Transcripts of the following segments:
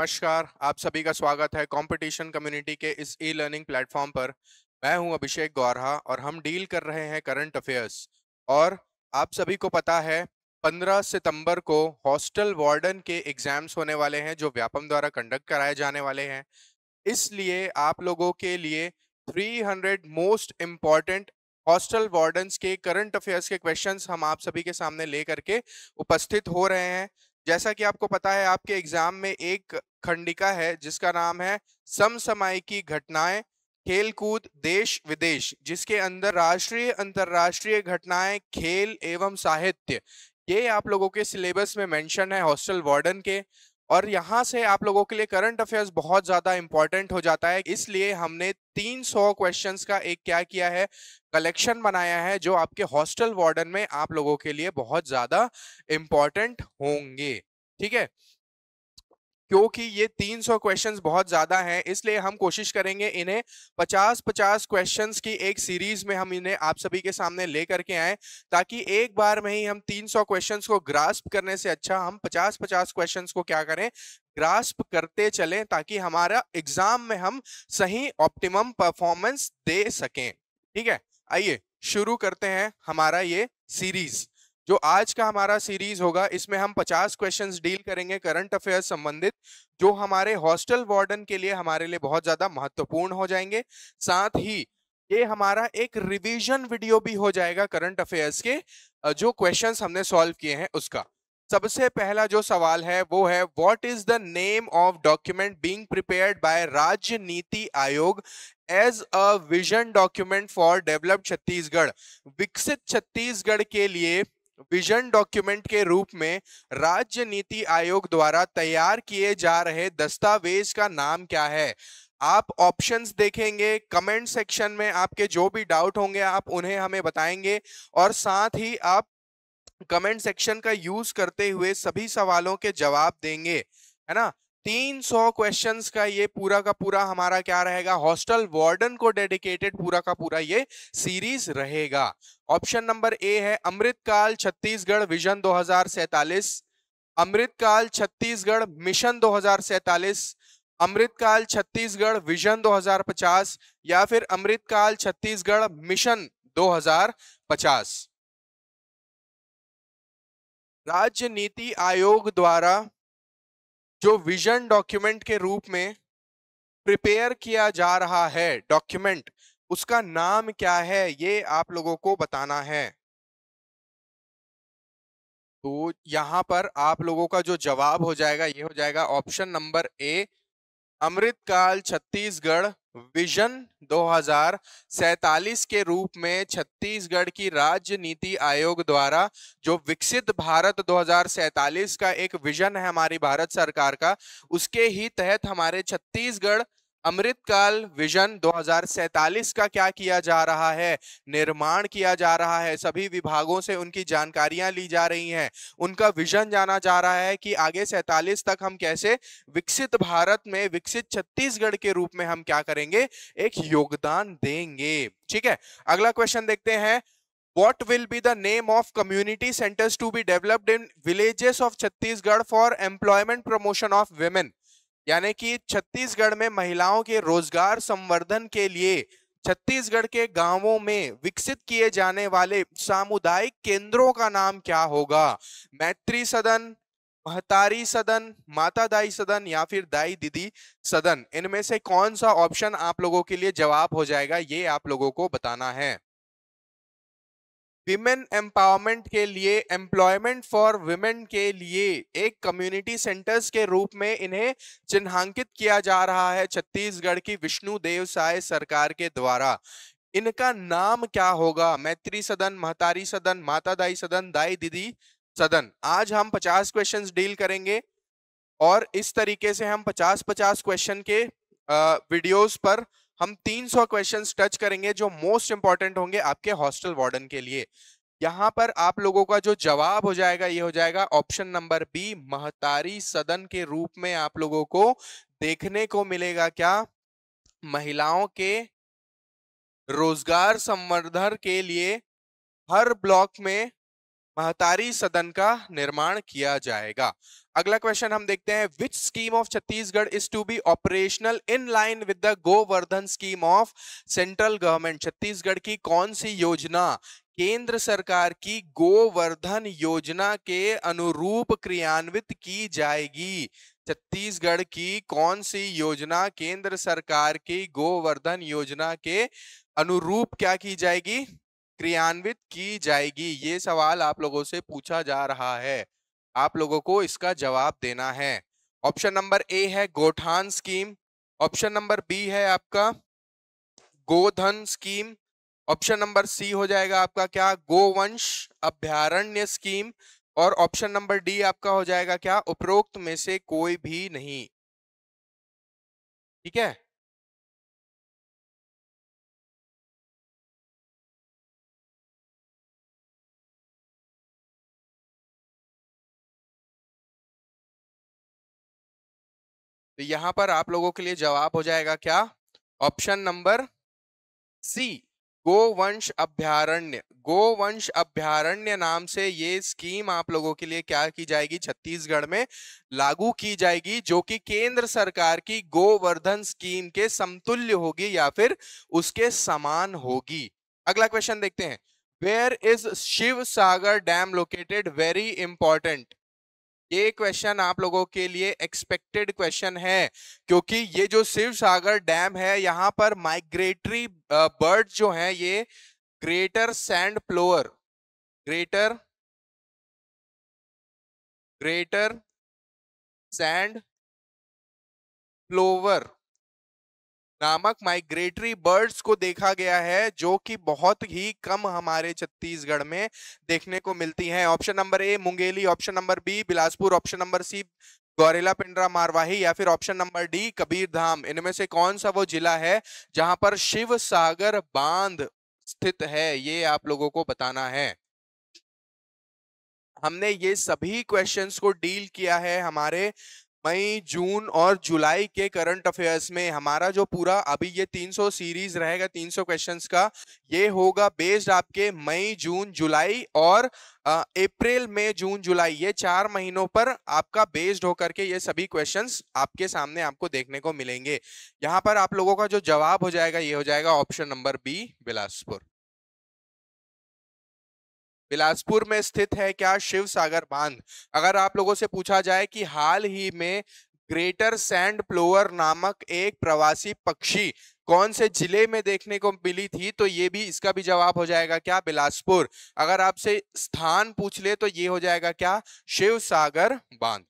नमस्कार आप सभी का स्वागत है कंपटीशन कम्युनिटी के इस ई लर्निंग प्लेटफॉर्म पर मैं हूं अभिषेक गौरहा और हम डील कर रहे हैं करंट अफेयर्स और आप सभी को पता है 15 सितंबर को हॉस्टल वार्डन के एग्जाम्स होने वाले हैं जो व्यापम द्वारा कंडक्ट कराए जाने वाले हैं इसलिए आप लोगों के लिए 300 मोस्ट इम्पॉर्टेंट हॉस्टल वार्डन्स के करंट अफेयर्स के क्वेश्चंस हम आप सभी के सामने ले करके उपस्थित हो रहे हैं जैसा कि आपको पता है आपके एग्जाम में एक खंडिका है जिसका नाम है समसमाय की घटनाएं खेलकूद देश विदेश जिसके अंदर राष्ट्रीय अंतरराष्ट्रीय घटनाएं खेल एवं साहित्य ये आप लोगों के सिलेबस में मेंशन है हॉस्टल वार्डन के और यहाँ से आप लोगों के लिए करंट अफेयर्स बहुत ज़्यादा इंपॉर्टेंट हो जाता है इसलिए हमने 300 क्वेश्चंस का एक क्या किया है कलेक्शन बनाया है जो आपके हॉस्टल वार्डन में आप लोगों के लिए बहुत ज़्यादा इंपॉर्टेंट होंगे ठीक है क्योंकि ये 300 क्वेश्चंस बहुत ज़्यादा हैं इसलिए हम कोशिश करेंगे इन्हें 50-50 क्वेश्चंस की एक सीरीज में हम इन्हें आप सभी के सामने ले करके आए ताकि एक बार में ही हम 300 क्वेश्चंस को ग्रास्प करने से अच्छा हम 50-50 क्वेश्चंस को क्या करें ग्रास्प करते चलें ताकि हमारा एग्जाम में हम सही ऑप्टिमम परफॉर्मेंस दे सकें ठीक है आइए शुरू करते हैं हमारा ये सीरीज़ जो आज का हमारा सीरीज होगा इसमें हम 50 क्वेश्चंस डील करेंगे करंट अफेयर्स संबंधित जो हमारे हॉस्टल वार्डन के लिए हमारे लिए बहुत ज़्यादा महत्वपूर्ण हो जाएंगे साथ ही ये हमारा एक रिवीजन वीडियो भी हो जाएगा करंट अफेयर्स के जो क्वेश्चंस हमने सॉल्व किए हैं उसका सबसे पहला जो सवाल है वो है what is the name of document being prepared by राज्य नीति आयोग as a vision document for developed Chhattisgarh विकसित छत्तीसगढ़ के लिए विजन डॉक्यूमेंट के रूप में राज्य नीति आयोग द्वारा तैयार किए जा रहे दस्तावेज का नाम क्या है आप ऑप्शंस देखेंगे कमेंट सेक्शन में आपके जो भी डाउट होंगे आप उन्हें हमें बताएंगे और साथ ही आप कमेंट सेक्शन का यूज करते हुए सभी सवालों के जवाब देंगे है ना तीन सौ क्वेश्चन का ये पूरा का पूरा हमारा क्या रहेगा हॉस्टल वार्डन को डेडिकेटेड पूरा का पूरा ये सीरीज रहेगा ऑप्शन नंबर ए है अमृतकाल छत्तीसगढ़ विजन दो अमृतकाल छत्तीसगढ़ मिशन दो अमृतकाल छत्तीसगढ़ विजन 2050 या फिर अमृतकाल छत्तीसगढ़ मिशन 2050 राज्य नीति आयोग द्वारा जो विजन डॉक्यूमेंट के रूप में प्रिपेयर किया जा रहा है डॉक्यूमेंट उसका नाम क्या है ये आप लोगों को बताना है तो यहां पर आप लोगों का जो जवाब हो जाएगा ये हो जाएगा option number A Amritkaal Chhattisgarh vision 2047 के रूप में छत्तीसगढ़ की राज्य नीति आयोग द्वारा जो विकसित भारत 2047 का एक विजन है हमारी भारत सरकार का उसके ही तहत हमारे छत्तीसगढ़ अमृतकाल विजन 2047 का क्या किया जा रहा है निर्माण किया जा रहा है सभी विभागों से उनकी जानकारियां ली जा रही हैं उनका विजन जाना जा रहा है कि आगे 47 तक हम कैसे विकसित भारत में विकसित छत्तीसगढ़ के रूप में हम क्या करेंगे एक योगदान देंगे ठीक है अगला क्वेश्चन देखते हैं what will be the name of community centres to be developed in villages of Chhattisgarh for employment promotion of women यानी कि छत्तीसगढ़ में महिलाओं के रोजगार संवर्धन के लिए छत्तीसगढ़ के गांवों में विकसित किए जाने वाले सामुदायिक केंद्रों का नाम क्या होगा मैत्री सदन महतारी सदन माता दाई सदन या फिर दाई दीदी सदन इनमें से कौन सा ऑप्शन आप लोगों के लिए जवाब हो जाएगा ये आप लोगों को बताना है विमेन एम्पावरमेंट के लिए एम्प्लॉयमेंट फॉर विमेन के लिए एक कम्युनिटी सेंटर्स के रूप में इन्हें चिन्हांकित किया जा रहा है छत्तीसगढ़ की विष्णु देव साय सरकार के द्वारा इनका नाम क्या होगा मैत्री सदन महतारी सदन माता दाई सदन दाई दीदी सदन आज हम 50 क्वेश्चंस डील करेंगे और इस तरीके से हम 50 50 क्वेश्चन के वीडियोस पर हम 300 क्वेश्चंस टच करेंगे जो मोस्ट इंपॉर्टेंट होंगे आपके हॉस्टल वार्डन के लिए यहाँ पर आप लोगों का जो जवाब हो जाएगा ये हो जाएगा ऑप्शन नंबर बी महतारी सदन के रूप में आप लोगों को देखने को मिलेगा क्या महिलाओं के रोजगार संवर्धन के लिए हर ब्लॉक में महतारी सदन का निर्माण किया जाएगा अगला क्वेश्चन हम देखते हैं which scheme of Chhattisgarh is to be operational in line with the Govardhan scheme of central government Chhattisgarh की कौन सी योजना केंद्र सरकार की गोवर्धन योजना के अनुरूप क्रियान्वित की जाएगी छत्तीसगढ़ की कौन सी योजना केंद्र सरकार की गोवर्धन योजना के अनुरूप क्या की जाएगी क्रियान्वित की जाएगी ये सवाल आप लोगों से पूछा जा रहा है आप लोगों को इसका जवाब देना है ऑप्शन नंबर ए है गोठान स्कीम ऑप्शन नंबर बी है आपका Godhan scheme option number C हो जाएगा आपका क्या गोवंश अभ्यारण्य स्कीम और ऑप्शन नंबर डी आपका हो जाएगा क्या उपरोक्त में से कोई भी नहीं ठीक है तो यहां पर आप लोगों के लिए जवाब हो जाएगा क्या ऑप्शन नंबर सी गोवंश अभ्यारण्य गोवंश अभ्यारण्य नाम से ये स्कीम आप लोगों के लिए क्या की जाएगी छत्तीसगढ़ में लागू की जाएगी जो कि केंद्र सरकार की गोवर्धन स्कीम के समतुल्य होगी या फिर उसके समान होगी अगला क्वेश्चन देखते हैं where is Shiv Sagar dam located very important ये क्वेश्चन आप लोगों के लिए एक्सपेक्टेड क्वेश्चन है क्योंकि ये जो शिव सागर डैम है यहाँ पर माइग्रेटरी बर्ड जो है ये greater sand plover greater greater sand plover नामक माइग्रेटरी बर्ड्स को देखा गया है जो कि बहुत ही कम हमारे छत्तीसगढ़ में देखने को मिलती हैं option number A Mungeli option number B Bilaspur option number C Gaurela Pendra Marwahi या फिर option number D Kabir Dham इनमें से कौन सा वो जिला है जहां पर शिव सागर बांध स्थित है ये आप लोगों को बताना है हमने ये सभी क्वेश्चंस को डील किया है हमारे मई जून और जुलाई के करंट अफेयर्स में हमारा जो पूरा अभी ये 300 सीरीज रहेगा 300 क्वेश्चंस का ये होगा बेस्ड आपके मई जून जुलाई और अप्रैल मई जून जुलाई ये चार महीनों पर आपका बेस्ड होकर के ये सभी क्वेश्चंस आपके सामने आपको देखने को मिलेंगे यहाँ पर आप लोगों का जो जवाब हो जाएगा ये हो जाएगा option number B Bilaspur Bilaspur में स्थित है क्या शिव सागर बांध अगर आप लोगों से पूछा जाए कि हाल ही में ग्रेटर सैंड प्लोअर नामक एक प्रवासी पक्षी कौन से जिले में देखने को मिली थी तो ये भी इसका भी जवाब हो जाएगा क्या बिलासपुर अगर आपसे स्थान पूछ ले तो ये हो जाएगा क्या शिव सागर बांध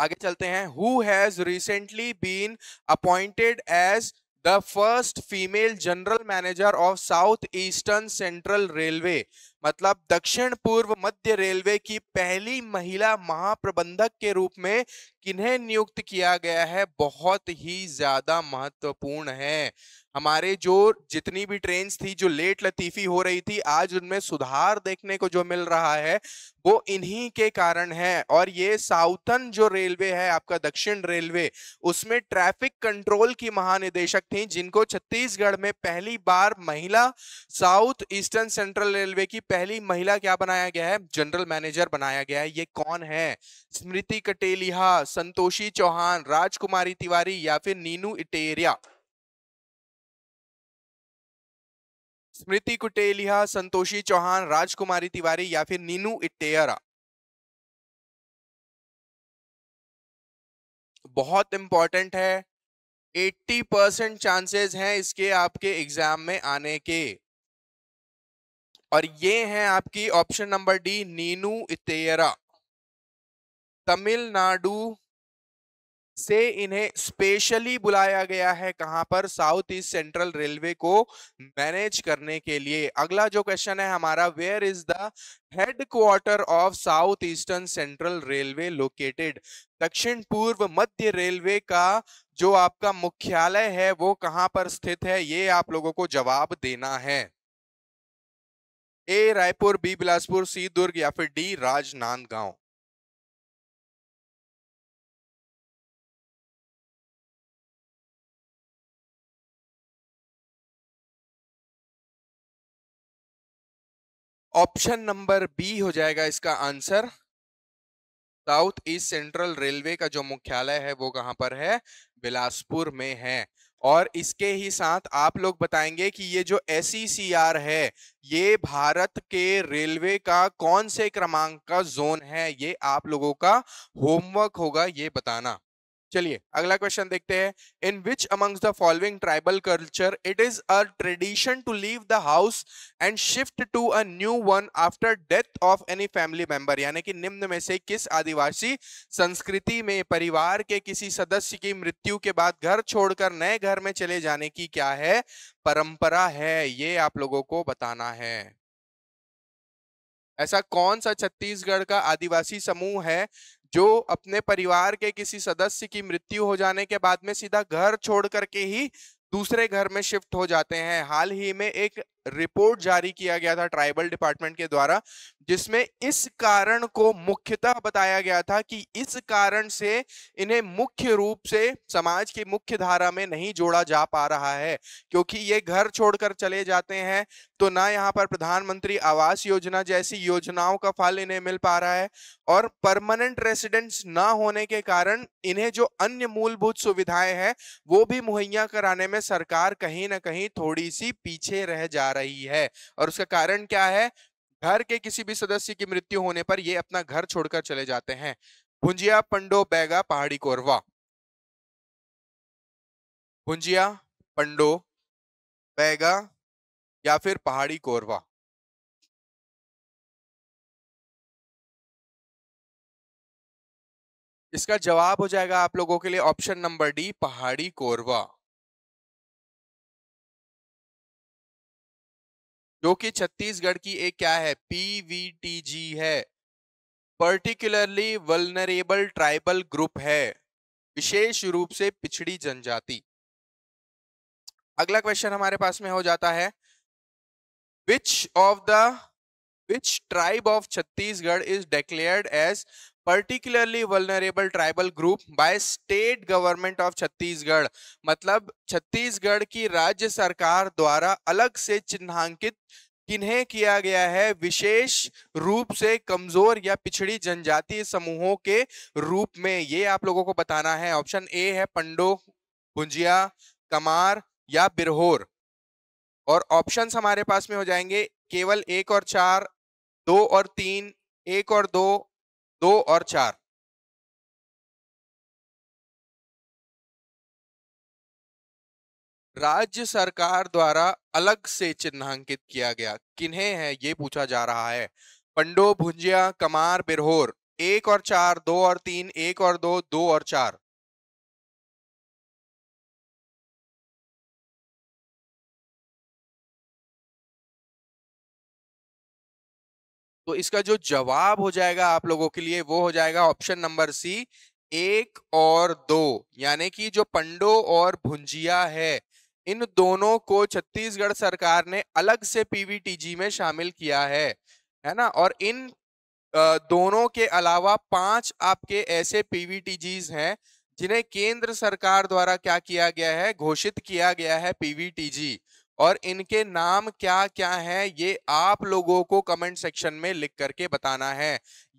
आगे चलते हैं who has recently been appointed as the first female general manager of south eastern central railway मतलब दक्षिण पूर्व मध्य रेलवे की पहली महिला महाप्रबंधक के रूप में किन्हें नियुक्त किया गया है बहुत ही ज्यादा महत्वपूर्ण है हमारे जो जितनी भी ट्रेन थी जो लेट लतीफी हो रही थी आज उनमें सुधार देखने को जो मिल रहा है वो इन्हीं के कारण है और ये साउथन जो रेलवे है आपका दक्षिण रेलवे उसमें ट्रैफिक कंट्रोल की महानिदेशक थी जिनको छत्तीसगढ़ में पहली बार महिला साउथ ईस्टर्न सेंट्रल रेलवे की पहली महिला क्या बनाया गया है जनरल मैनेजर बनाया गया है ये कौन है स्मृति कटेलिया संतोषी चौहान राजकुमारी तिवारी या फिर नीनू इटेरिया स्मृति कुटेलिया संतोषी चौहान राजकुमारी तिवारी या फिर नीनू इटेरा बहुत इंपॉर्टेंट है 80 परसेंट चांसेस हैं इसके आपके एग्जाम में आने के और ये है आपकी option number D Neenu Ittyerah Tamil Nadu से इन्हें स्पेशली बुलाया गया है कहां पर साउथ ईस्ट सेंट्रल रेलवे को मैनेज करने के लिए अगला जो क्वेश्चन है हमारा where is the headquarter of south eastern central railway located दक्षिण पूर्व मध्य रेलवे का जो आपका मुख्यालय है वो कहां पर स्थित है ये आप लोगों को जवाब देना है A Raipur B Bilaspur C Durg या फिर D Rajnandgaon option number B हो जाएगा इसका answer south east central railway का जो मुख्यालय है वो कहां पर है बिलासपुर में है और इसके ही साथ आप लोग बताएंगे कि ये जो एस e है ये भारत के रेलवे का कौन से क्रमांक का जोन है ये आप लोगों का होमवर्क होगा ये बताना चलिए अगला क्वेश्चन देखते हैं in which amongst the following tribal culture it is a tradition to leave the house and shift to a new one after death of any family member यानी कि निम्न में से किस आदिवासी संस्कृति में परिवार के किसी सदस्य की मृत्यु के बाद घर छोड़कर नए घर में चले जाने की क्या है परंपरा है ये आप लोगों को बताना है ऐसा कौन सा छत्तीसगढ़ का आदिवासी समूह है जो अपने परिवार के किसी सदस्य की मृत्यु हो जाने के बाद में सीधा घर छोड़ करके ही दूसरे घर में शिफ्ट हो जाते हैं हाल ही में एक रिपोर्ट जारी किया गया था ट्राइबल डिपार्टमेंट के द्वारा जिसमें इस कारण को मुख्यतः बताया गया था कि इस कारण से इन्हें मुख्य रूप से समाज की मुख्य धारा में नहीं जोड़ा जा पा रहा है क्योंकि ये घर छोड़कर चले जाते हैं तो ना यहाँ पर प्रधानमंत्री आवास योजना जैसी योजनाओं का फल इन्हें मिल पा रहा है और परमानेंट रेसिडेंट्स ना होने के कारण इन्हें जो अन्य मूलभूत सुविधाएं हैं वो भी मुहैया कराने में सरकार कहीं ना कहीं थोड़ी सी पीछे रह जा रही रही है और उसका कारण क्या है घर के किसी भी सदस्य की मृत्यु होने पर ये अपना घर छोड़कर चले जाते हैं भुंजिया पंडो बैगा पहाड़ी कोरवा भुंजिया पंडो बैगा या फिर पहाड़ी कोरवा इसका जवाब हो जाएगा आप लोगों के लिए ऑप्शन नंबर डी पहाड़ी कोरवा जो कि छत्तीसगढ़ की एक क्या है पीवीटीजी है पर्टिकुलरली वलनरेबल ट्राइबल ग्रुप है विशेष रूप से पिछड़ी जनजाति अगला क्वेश्चन हमारे पास में हो जाता है which of the which tribe of Chhattisgarh is declared as particularly vulnerable tribal group by state government of Chhattisgarh मतलब छत्तीसगढ़ की राज्य सरकार द्वारा अलग से चिन्हांकित किन्हें किया गया है विशेष रूप से कमजोर या पिछड़ी जनजाति समूहों के रूप में ये आप लोगों को बताना है ऑप्शन ए है पंडो भुंजिया कमार या बिरहोर और ऑप्शंस हमारे पास में हो जाएंगे केवल एक और चार दो और तीन एक और दो दो और चार राज्य सरकार द्वारा अलग से चिन्हांकित किया गया किन्हें है ये पूछा जा रहा है पंडो भुंजिया कमार बिरहोर एक और चार दो और तीन एक और दो दो और चार तो इसका जो जवाब हो जाएगा आप लोगों के लिए वो हो जाएगा ऑप्शन नंबर सी एक और दो यानी कि जो पंडो और भुंजिया है इन दोनों को छत्तीसगढ़ सरकार ने अलग से पीवीटीजी में शामिल किया है है ना और इन दोनों के अलावा पांच आपके ऐसे पीवीटीजीज हैं जिन्हें केंद्र सरकार द्वारा क्या किया गया है घोषित किया गया है पीवीटीजी और इनके नाम क्या क्या है ये आप लोगों को कमेंट सेक्शन में लिख करके बताना है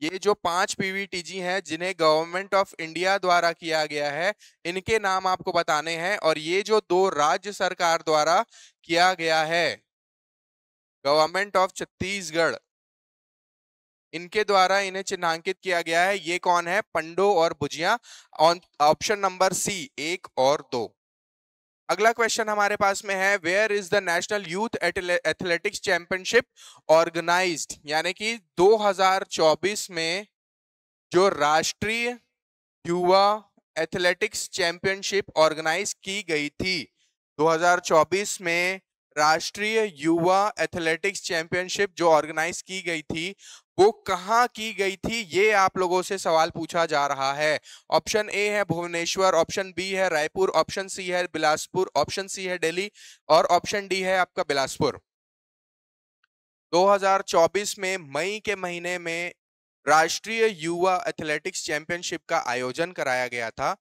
ये जो पांच पीवीटीजी हैं जिन्हें गवर्नमेंट ऑफ इंडिया द्वारा किया गया है इनके नाम आपको बताने हैं और ये जो दो राज्य सरकार द्वारा किया गया है गवर्नमेंट ऑफ छत्तीसगढ़ इनके द्वारा इन्हें चिन्हांकित किया गया है ये कौन है पंडो और भुजिया ऑप्शन नंबर सी एक और दो अगला क्वेश्चन हमारे पास में है where is the national youth athletics championship organise यानी कि 2024 में जो राष्ट्रीय युवा एथलेटिक्स चैंपियनशिप ऑर्गेनाइज की गई थी 2024 में राष्ट्रीय युवा एथलेटिक्स चैंपियनशिप जो ऑर्गेनाइज की गई थी वो कहाँ की गई थी ये आप लोगों से सवाल पूछा जा रहा है ऑप्शन ए है भुवनेश्वर ऑप्शन बी है रायपुर ऑप्शन सी है बिलासपुर ऑप्शन सी है दिल्ली और ऑप्शन डी है आपका बिलासपुर 2024 में मई के महीने में राष्ट्रीय युवा एथलेटिक्स चैंपियनशिप का आयोजन कराया गया था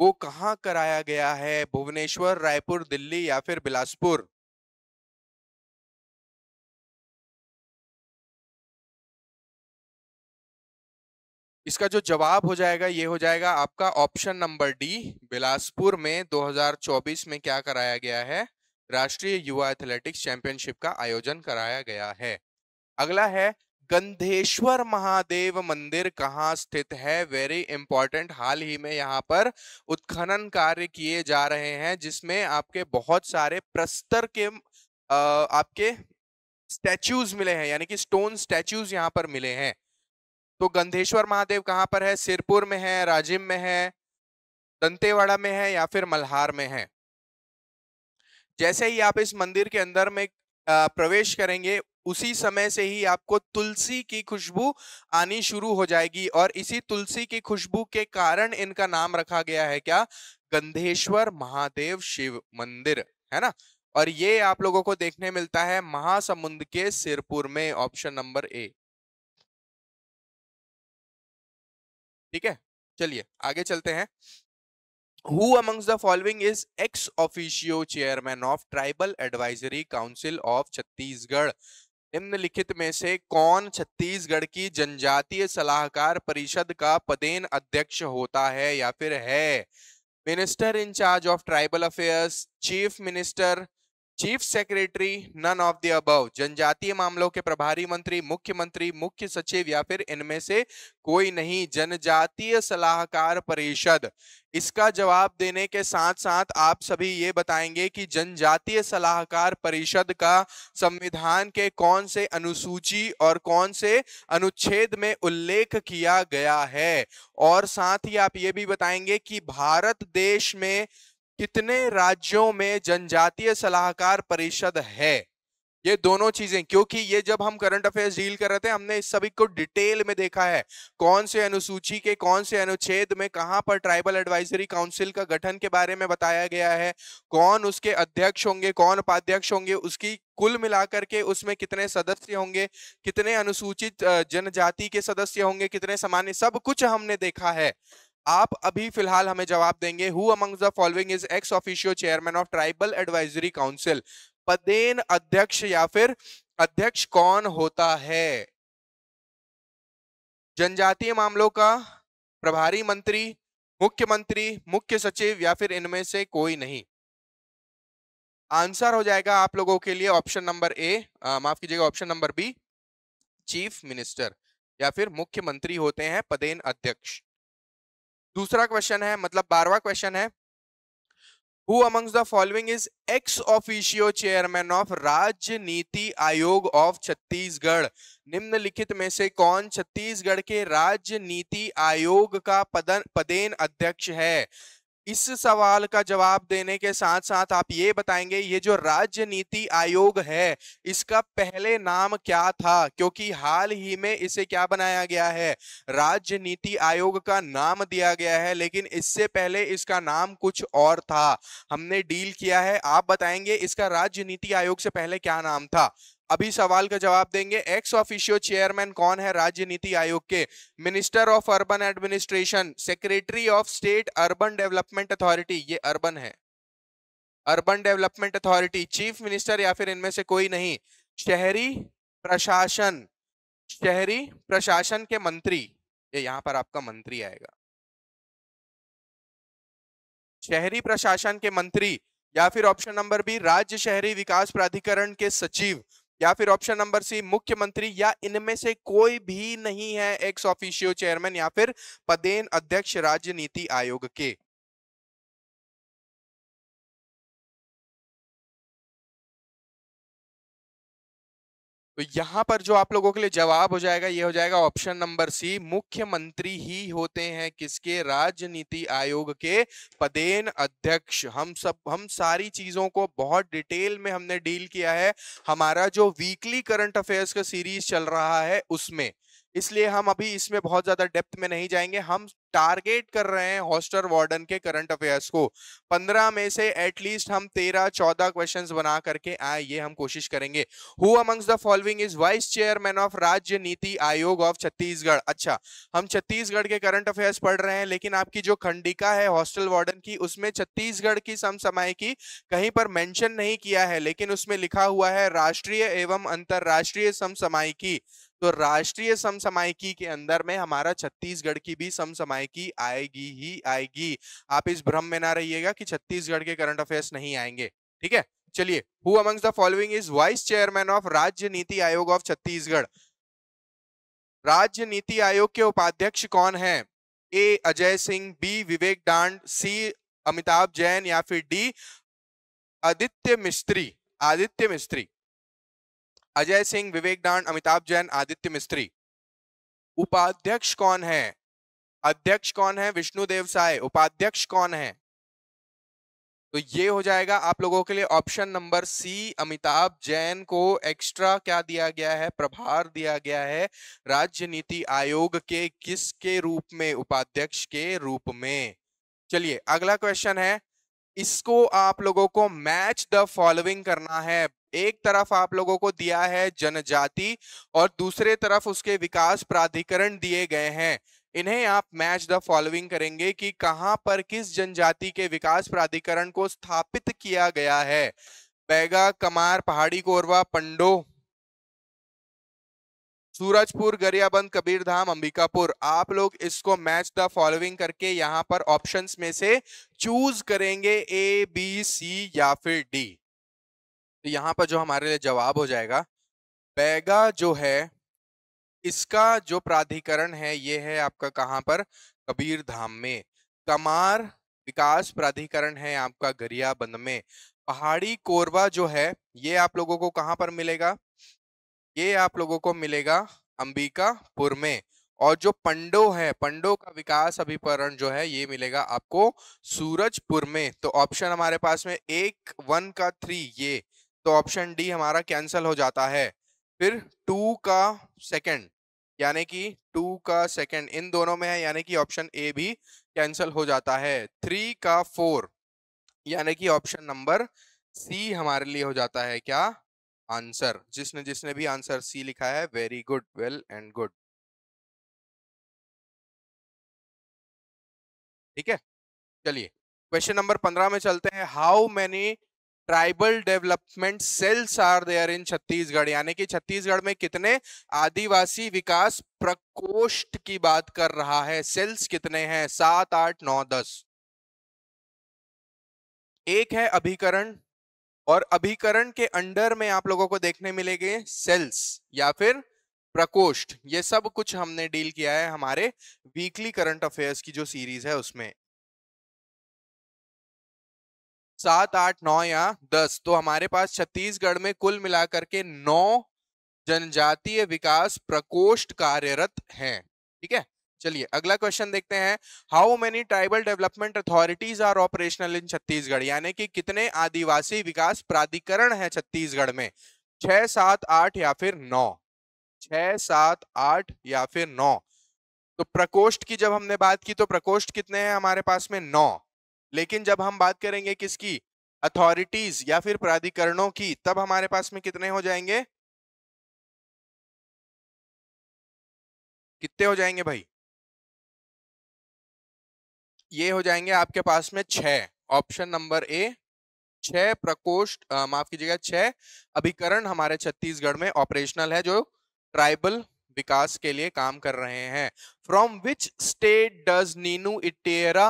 वो कहाँ कराया गया है भुवनेश्वर रायपुर दिल्ली या फिर बिलासपुर इसका जो जवाब हो जाएगा ये हो जाएगा आपका ऑप्शन नंबर डी बिलासपुर में 2024 में क्या कराया गया है राष्ट्रीय युवा एथलेटिक्स चैंपियनशिप का आयोजन कराया गया है अगला है गंधेश्वर महादेव मंदिर कहाँ स्थित है वेरी इंपॉर्टेंट हाल ही में यहाँ पर उत्खनन कार्य किए जा रहे हैं जिसमें आपके बहुत सारे प्रस्तर के आ, आपके स्टैचूज मिले हैं यानी कि स्टोन स्टैचूज यहाँ पर मिले हैं तो गंधेश्वर महादेव कहाँ पर है सिरपुर में है राजिम में है दंतेवाड़ा में है या फिर मल्हार में है जैसे ही आप इस मंदिर के अंदर में प्रवेश करेंगे उसी समय से ही आपको तुलसी की खुशबू आनी शुरू हो जाएगी और इसी तुलसी की खुशबू के कारण इनका नाम रखा गया है क्या गंधेश्वर महादेव शिव मंदिर है ना और ये आप लोगों को देखने मिलता है महासमुंद के सिरपुर में ऑप्शन नंबर ए ठीक है चलिए आगे चलते हैं who amongst the following is ex officio chairman of tribal advisory council of Chhattisgarh निम्नलिखित में से कौन छत्तीसगढ़ की जनजातीय सलाहकार परिषद का पदेन अध्यक्ष होता है या फिर है minister in-charge of tribal affairs chief minister chief secretary none of the above जनजातीय मामलों के प्रभारी मंत्री मुख्यमंत्री मुख्य सचिव या फिर इनमें से कोई नहीं जनजातीय सलाहकार परिषद इसका जवाब देने के साथ साथ आप सभी ये बताएंगे कि जनजातीय सलाहकार परिषद का संविधान के कौन से अनुसूची और कौन से अनुच्छेद में उल्लेख किया गया है और साथ ही आप ये भी बताएंगे कि भारत देश में कितने राज्यों में जनजातीय सलाहकार परिषद है ये दोनों चीजें क्योंकि ये जब हम करंट अफेयर्स डील कर रहे थे हमने इस सभी को डिटेल में देखा है कौन से अनुसूची के कौन से अनुच्छेद में कहां पर ट्राइबल एडवाइजरी काउंसिल का गठन के बारे में बताया गया है कौन उसके अध्यक्ष होंगे कौन उपाध्यक्ष होंगे उसकी कुल मिलाकर के उसमें कितने सदस्य होंगे कितने अनुसूचित जनजाति के सदस्य होंगे कितने सामान्य सब कुछ हमने देखा है आप अभी फिलहाल हमें जवाब देंगे who among the following is ex officio chairman of tribal advisory council पदेन अध्यक्ष या फिर अध्यक्ष कौन होता है जनजातीय मामलों का प्रभारी मंत्री मुख्यमंत्री मुख्य सचिव या फिर इनमें से कोई नहीं आंसर हो जाएगा आप लोगों के लिए ऑप्शन नंबर ए माफ कीजिएगा option number B chief minister या फिर मुख्यमंत्री होते हैं पदेन अध्यक्ष दूसरा क्वेश्चन है मतलब बारवा क्वेश्चन है who amongst the following is ex officio chairman of राजनीति आयोग ऑफ छत्तीसगढ़ निम्नलिखित में से कौन छत्तीसगढ़ के राजनीति आयोग का पदन पदेन अध्यक्ष है इस सवाल का जवाब देने के साथ साथ आप ये बताएंगे ये जो राज्य नीति आयोग है इसका पहले नाम क्या था क्योंकि हाल ही में इसे क्या बनाया गया है राज्य नीति आयोग का नाम दिया गया है लेकिन इससे पहले इसका नाम कुछ और था हमने डील किया है आप बताएंगे इसका राज्य नीति आयोग से पहले क्या नाम था अभी सवाल का जवाब देंगे एक्स ऑफिशियो चेयरमैन कौन है राज्य नीति आयोग के minister of urban administration secretary of state urban development authority ये अर्बन है urban development authority chief minister या फिर इनमें से कोई नहीं शहरी प्रशासन शहरी प्रशासन के मंत्री ये यहां पर आपका मंत्री आएगा शहरी प्रशासन के मंत्री या फिर ऑप्शन नंबर बी राज्य शहरी विकास प्राधिकरण के सचिव या फिर ऑप्शन नंबर सी मुख्यमंत्री या इनमें से कोई भी नहीं है एक्स ऑफिशियो चेयरमैन या फिर पदेन अध्यक्ष राज्य नीति आयोग के तो यहाँ पर जो आप लोगों के लिए जवाब हो जाएगा ये हो जाएगा ऑप्शन नंबर सी मुख्यमंत्री ही होते हैं किसके राजनीति आयोग के पदेन अध्यक्ष हम सब हम सारी चीजों को बहुत डिटेल में हमने डील किया है हमारा जो वीकली करंट अफेयर्स का सीरीज चल रहा है उसमें इसलिए हम अभी इसमें बहुत ज्यादा डेप्थ में नहीं जाएंगे हम टारगेट कर रहे हैं हॉस्टर वार्डन के करंट अफेयर्स को पंद्रह में से एटलीस्ट हम तेरह चौदह क्वेश्चंस बना करके आए ये हम कोशिश करेंगे who amongst the following is vice chairman of राज्य नीति आयोग ऑफ छत्तीसगढ़ अच्छा हम छत्तीसगढ़ के करंट अफेयर्स पढ़ रहे हैं लेकिन आपकी जो खंडिका है हॉस्टल वार्डन की उसमें छत्तीसगढ़ की समसमय की कहीं पर मैंशन नहीं किया है लेकिन उसमें लिखा हुआ है राष्ट्रीय एवं अंतर्राष्ट्रीय समसमायिकी तो राष्ट्रीय समसमायकी के अंदर में हमारा छत्तीसगढ़ की भी समसमायकी आएगी ही आएगी आप इस भ्रम में ना रहिएगा कि छत्तीसगढ़ के करंट अफेयर्स नहीं आएंगे ठीक है चलिए who amongst the following is vice chairman of राज्य नीति आयोग ऑफ छत्तीसगढ़ राज्य नीति आयोग के उपाध्यक्ष कौन है A Ajay Singh B Vivek Dand C Amitabh Jain या फिर डी आदित्य मिस्त्री आदित्य मिस्त्री अजय सिंह विवेक डांड अमिताभ जैन आदित्य मिस्त्री उपाध्यक्ष कौन है अध्यक्ष कौन है विष्णुदेव साय उपाध्यक्ष कौन है तो ये हो जाएगा आप लोगों के लिए option number C Amitabh Jain को एक्स्ट्रा क्या दिया गया है प्रभार दिया गया है राज्य नीति आयोग के किसके रूप में उपाध्यक्ष के रूप में चलिए अगला क्वेश्चन है इसको आप लोगों को मैच द फॉलोइंग करना है एक तरफ आप लोगों को दिया है जनजाति और दूसरे तरफ उसके विकास प्राधिकरण दिए गए हैं इन्हें आप मैच द फॉलोइंग करेंगे कि कहां पर किस जनजाति के विकास प्राधिकरण को स्थापित किया गया है बैगा कमार पहाड़ी कोरवा पंडो सूरजपुर गरियाबंद कबीरधाम अंबिकापुर आप लोग इसको मैच द फॉलोइंग करके यहाँ पर ऑप्शंस में से चूज करेंगे ए बी सी या फिर डी तो यहाँ पर जो हमारे लिए जवाब हो जाएगा बैगा जो है इसका जो प्राधिकरण है ये है आपका कहाँ पर कबीर धाम में कमार विकास प्राधिकरण है आपका गरियाबंद में पहाड़ी कोरबा जो है ये आप लोगों को कहाँ पर मिलेगा ये आप लोगों को मिलेगा अंबिकापुर में और जो पंडो है पंडो का विकास अभिपरण जो है ये मिलेगा आपको सूरजपुर में तो ऑप्शन हमारे पास में एक वन का थ्री ये तो ऑप्शन डी हमारा कैंसिल हो जाता है फिर टू का सेकंड यानी कि टू का सेकंड इन दोनों में है यानी कि ऑप्शन ए भी कैंसिल हो जाता है थ्री का फोर यानी कि ऑप्शन नंबर सी हमारे लिए हो जाता है क्या आंसर जिसने जिसने भी आंसर सी लिखा है very good well and good ठीक है चलिए क्वेश्चन नंबर पंद्रह में चलते हैं how many tribal development cells are there in Chhattisgarh यानी कि छत्तीसगढ़ में कितने आदिवासी विकास प्रकोष्ठ की बात कर रहा है सेल्स कितने हैं सात आठ नौ दस एक है अभिकरण और अभिकरण के अंडर में आप लोगों को देखने मिलेंगे सेल्स या फिर प्रकोष्ठ ये सब कुछ हमने डील किया है हमारे वीकली करंट अफेयर्स की जो सीरीज है उसमें सात आठ नौ या दस तो हमारे पास छत्तीसगढ़ में कुल मिलाकर के नौ जनजातीय विकास प्रकोष्ठ कार्यरत हैं ठीक है चलिए अगला क्वेश्चन देखते हैं how many tribal development authorities are operational in Chhattisgarh यानी कि कितने आदिवासी विकास प्राधिकरण है छत्तीसगढ़ में छह सात आठ या फिर नौ छह सात आठ या फिर नौ तो प्रकोष्ठ की जब हमने बात की तो प्रकोष्ठ कितने हैं हमारे पास में नौ लेकिन जब हम बात करेंगे किसकी अथॉरिटीज या फिर प्राधिकरणों की तब हमारे पास में कितने हो जाएंगे कितने हो जाएंगे भाई ये हो जाएंगे आपके पास में छ ऑप्शन नंबर ए छह प्रकोष्ठ माफ कीजिएगा छह अभिकरण हमारे छत्तीसगढ़ में ऑपरेशनल है जो ट्राइबल विकास के लिए काम कर रहे हैं from which state does Neenu Ittyerah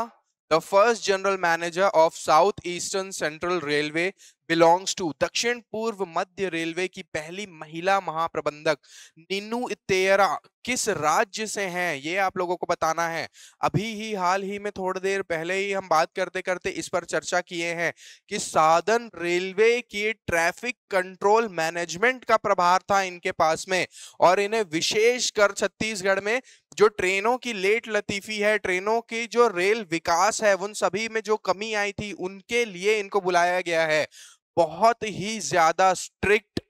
The first general manager of eastern Central Railway belongs to दक्षिण पूर्व मध्य रेलवे की पहली महिला महाप्रबंधक नीनू इतेरा किस राज्य से हैं ये आप लोगों को बताना है अभी ही हाल ही में थोड़ी देर पहले ही हम बात करते करते इस पर चर्चा किए हैं कि साधन रेलवे के ट्रैफिक कंट्रोल मैनेजमेंट का प्रभार था इनके पास में और इन्हें विशेषकर छत्तीसगढ़ में जो ट्रेनों की लेट लतीफी है ट्रेनों की जो रेल विकास है उन सभी में जो कमी आई थी उनके लिए इनको बुलाया गया है बहुत ही ज्यादा स्ट्रिक्ट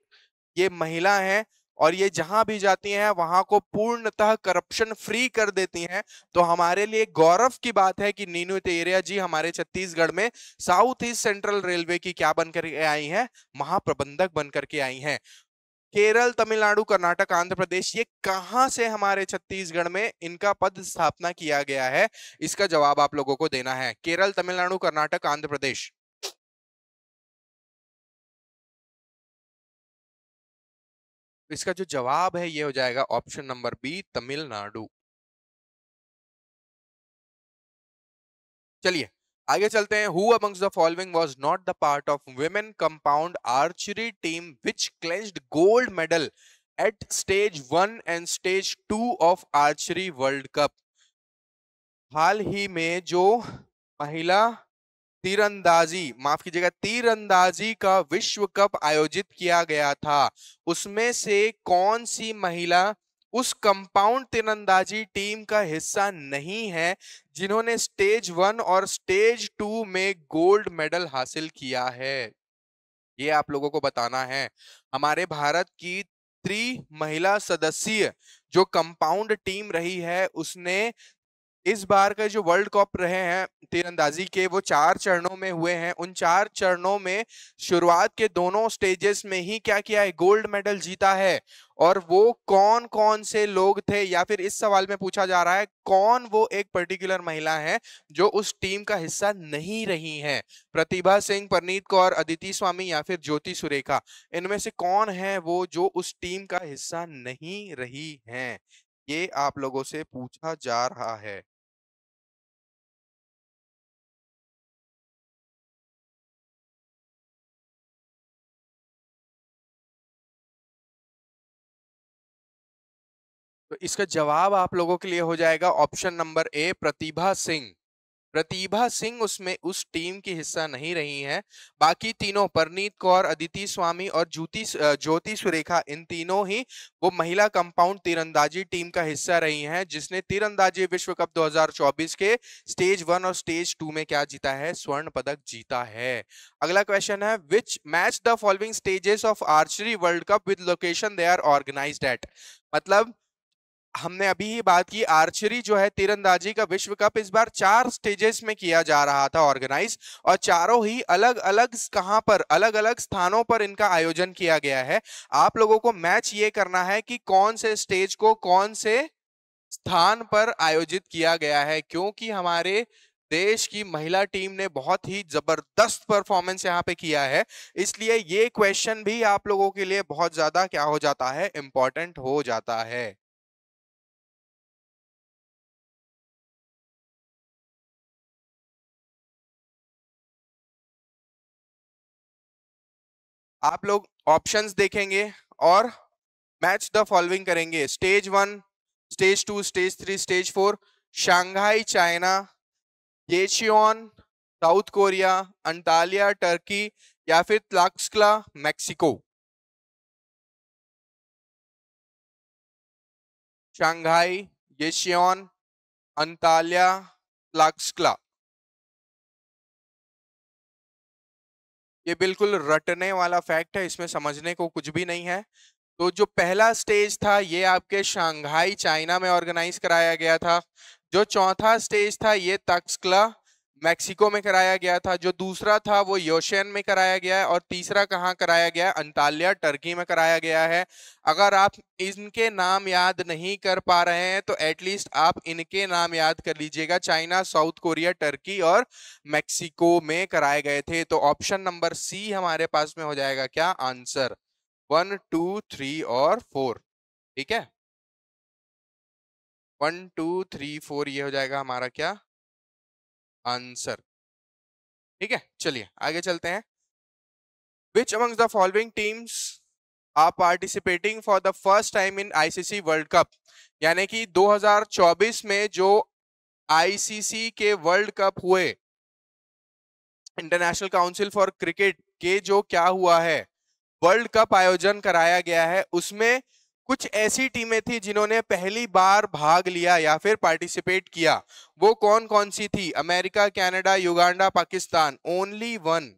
ये महिला हैं और ये जहां भी जाती हैं वहां को पूर्णतः करप्शन फ्री कर देती हैं तो हमारे लिए गौरव की बात है कि नीनू तेरिया जी हमारे छत्तीसगढ़ में साउथ ईस्ट सेंट्रल रेलवे की क्या बनकर आई हैं महाप्रबंधक बनकर के आई हैं केरल तमिलनाडु कर्नाटक आंध्र प्रदेश ये कहां से हमारे छत्तीसगढ़ में इनका पद स्थापना किया गया है इसका जवाब आप लोगों को देना है केरल तमिलनाडु कर्नाटक आंध्र प्रदेश इसका जो जवाब है ये हो जाएगा ऑप्शन नंबर बी तमिलनाडु चलिए आगे चलते हैं who amongst the following was not the part of women compound archery team which clinched gold medal at stage one and stage two of archery world cup हाल ही में जो महिला तीरंदाजी माफ कीजिएगा तीरंदाजी का विश्व कप आयोजित किया गया था उसमें से कौन सी महिला उस कंपाउंड तीरंदाजी टीम का हिस्सा नहीं है जिन्होंने स्टेज वन और स्टेज टू में गोल्ड मेडल हासिल किया है ये आप लोगों को बताना है हमारे भारत की त्री महिला सदस्यीय जो कंपाउंड टीम रही है उसने इस बार का जो वर्ल्ड कप रहे हैं तीरंदाजी के वो चार चरणों में हुए हैं उन चार चरणों में शुरुआत के दोनों स्टेजेस में ही क्या किया है गोल्ड मेडल जीता है और वो कौन कौन से लोग थे या फिर इस सवाल में पूछा जा रहा है कौन वो एक पर्टिकुलर महिला है जो उस टीम का हिस्सा नहीं रही है प्रतिभा सिंह परनीत कौर अदिति स्वामी या फिर ज्योति सुरेखा इनमें से कौन है वो जो उस टीम का हिस्सा नहीं रही है ये आप लोगों से पूछा जा रहा है तो इसका जवाब आप लोगों के लिए हो जाएगा option number A Pratibha Singh Pratibha Singh उसमें उस टीम की हिस्सा नहीं रही हैं बाकी तीनों परनीत कौर अदिति स्वामी और ज्योति ज्योति सुरेखा इन तीनों ही वो महिला कंपाउंड तीरंदाजी टीम का हिस्सा रही हैं जिसने तीरंदाजी विश्व कप 2024 के स्टेज वन और स्टेज टू में क्या जीता है स्वर्ण पदक जीता है अगला क्वेश्चन है which match the following stages of archery world cup with location they are organise at मतलब हमने अभी ही बात की आर्चरी जो है तीरंदाजी का विश्व कप इस बार चार स्टेजेस में किया जा रहा था ऑर्गेनाइज और चारों ही अलग अलग कहां पर अलग अलग स्थानों पर इनका आयोजन किया गया है आप लोगों को मैच ये करना है कि कौन से स्टेज को कौन से स्थान पर आयोजित किया गया है क्योंकि हमारे देश की महिला टीम ने बहुत ही जबरदस्त परफॉर्मेंस यहाँ पे किया है इसलिए ये क्वेश्चन भी आप लोगों के लिए बहुत ज्यादा क्या हो जाता है इम्पोर्टेंट हो जाता है आप लोग ऑप्शंस देखेंगे और मैच द फॉलोइंग करेंगे stage one stage two stage three stage four Shanghai China Yecheon South Korea Antalya Turkey या फिर Tlaxcala Mexico Shanghai Yecheon Antalya Tlaxcala ये बिल्कुल रटने वाला फैक्ट है इसमें समझने को कुछ भी नहीं है तो जो पहला स्टेज था ये आपके शंघाई चाइना में ऑर्गेनाइज कराया गया था जो चौथा स्टेज था ये तक्सला मैक्सिको में कराया गया था जो दूसरा था वो योशियन में कराया गया है और तीसरा कहाँ कराया गया है अंतालिया टर्की में कराया गया है अगर आप इनके नाम याद नहीं कर पा रहे हैं तो एटलीस्ट आप इनके नाम याद कर लीजिएगा चाइना साउथ कोरिया टर्की और मैक्सिको में कराए गए थे तो ऑप्शन नंबर सी हमारे पास में हो जाएगा क्या आंसर वन टू थ्री और फोर ठीक है वन टू थ्री फोर ये हो जाएगा हमारा क्या आंसर ठीक है चलिए आगे चलते हैं which among the following teams are participating for the first time in ICC World Cup यानी कि 2024 में जो आईसीसी के वर्ल्ड कप हुए इंटरनेशनल काउंसिल फॉर क्रिकेट के जो क्या हुआ है वर्ल्ड कप आयोजन कराया गया है उसमें कुछ ऐसी टीमें थी जिन्होंने पहली बार भाग लिया या फिर पार्टिसिपेट किया वो कौन कौन सी थी America Canada Uganda Pakistan only one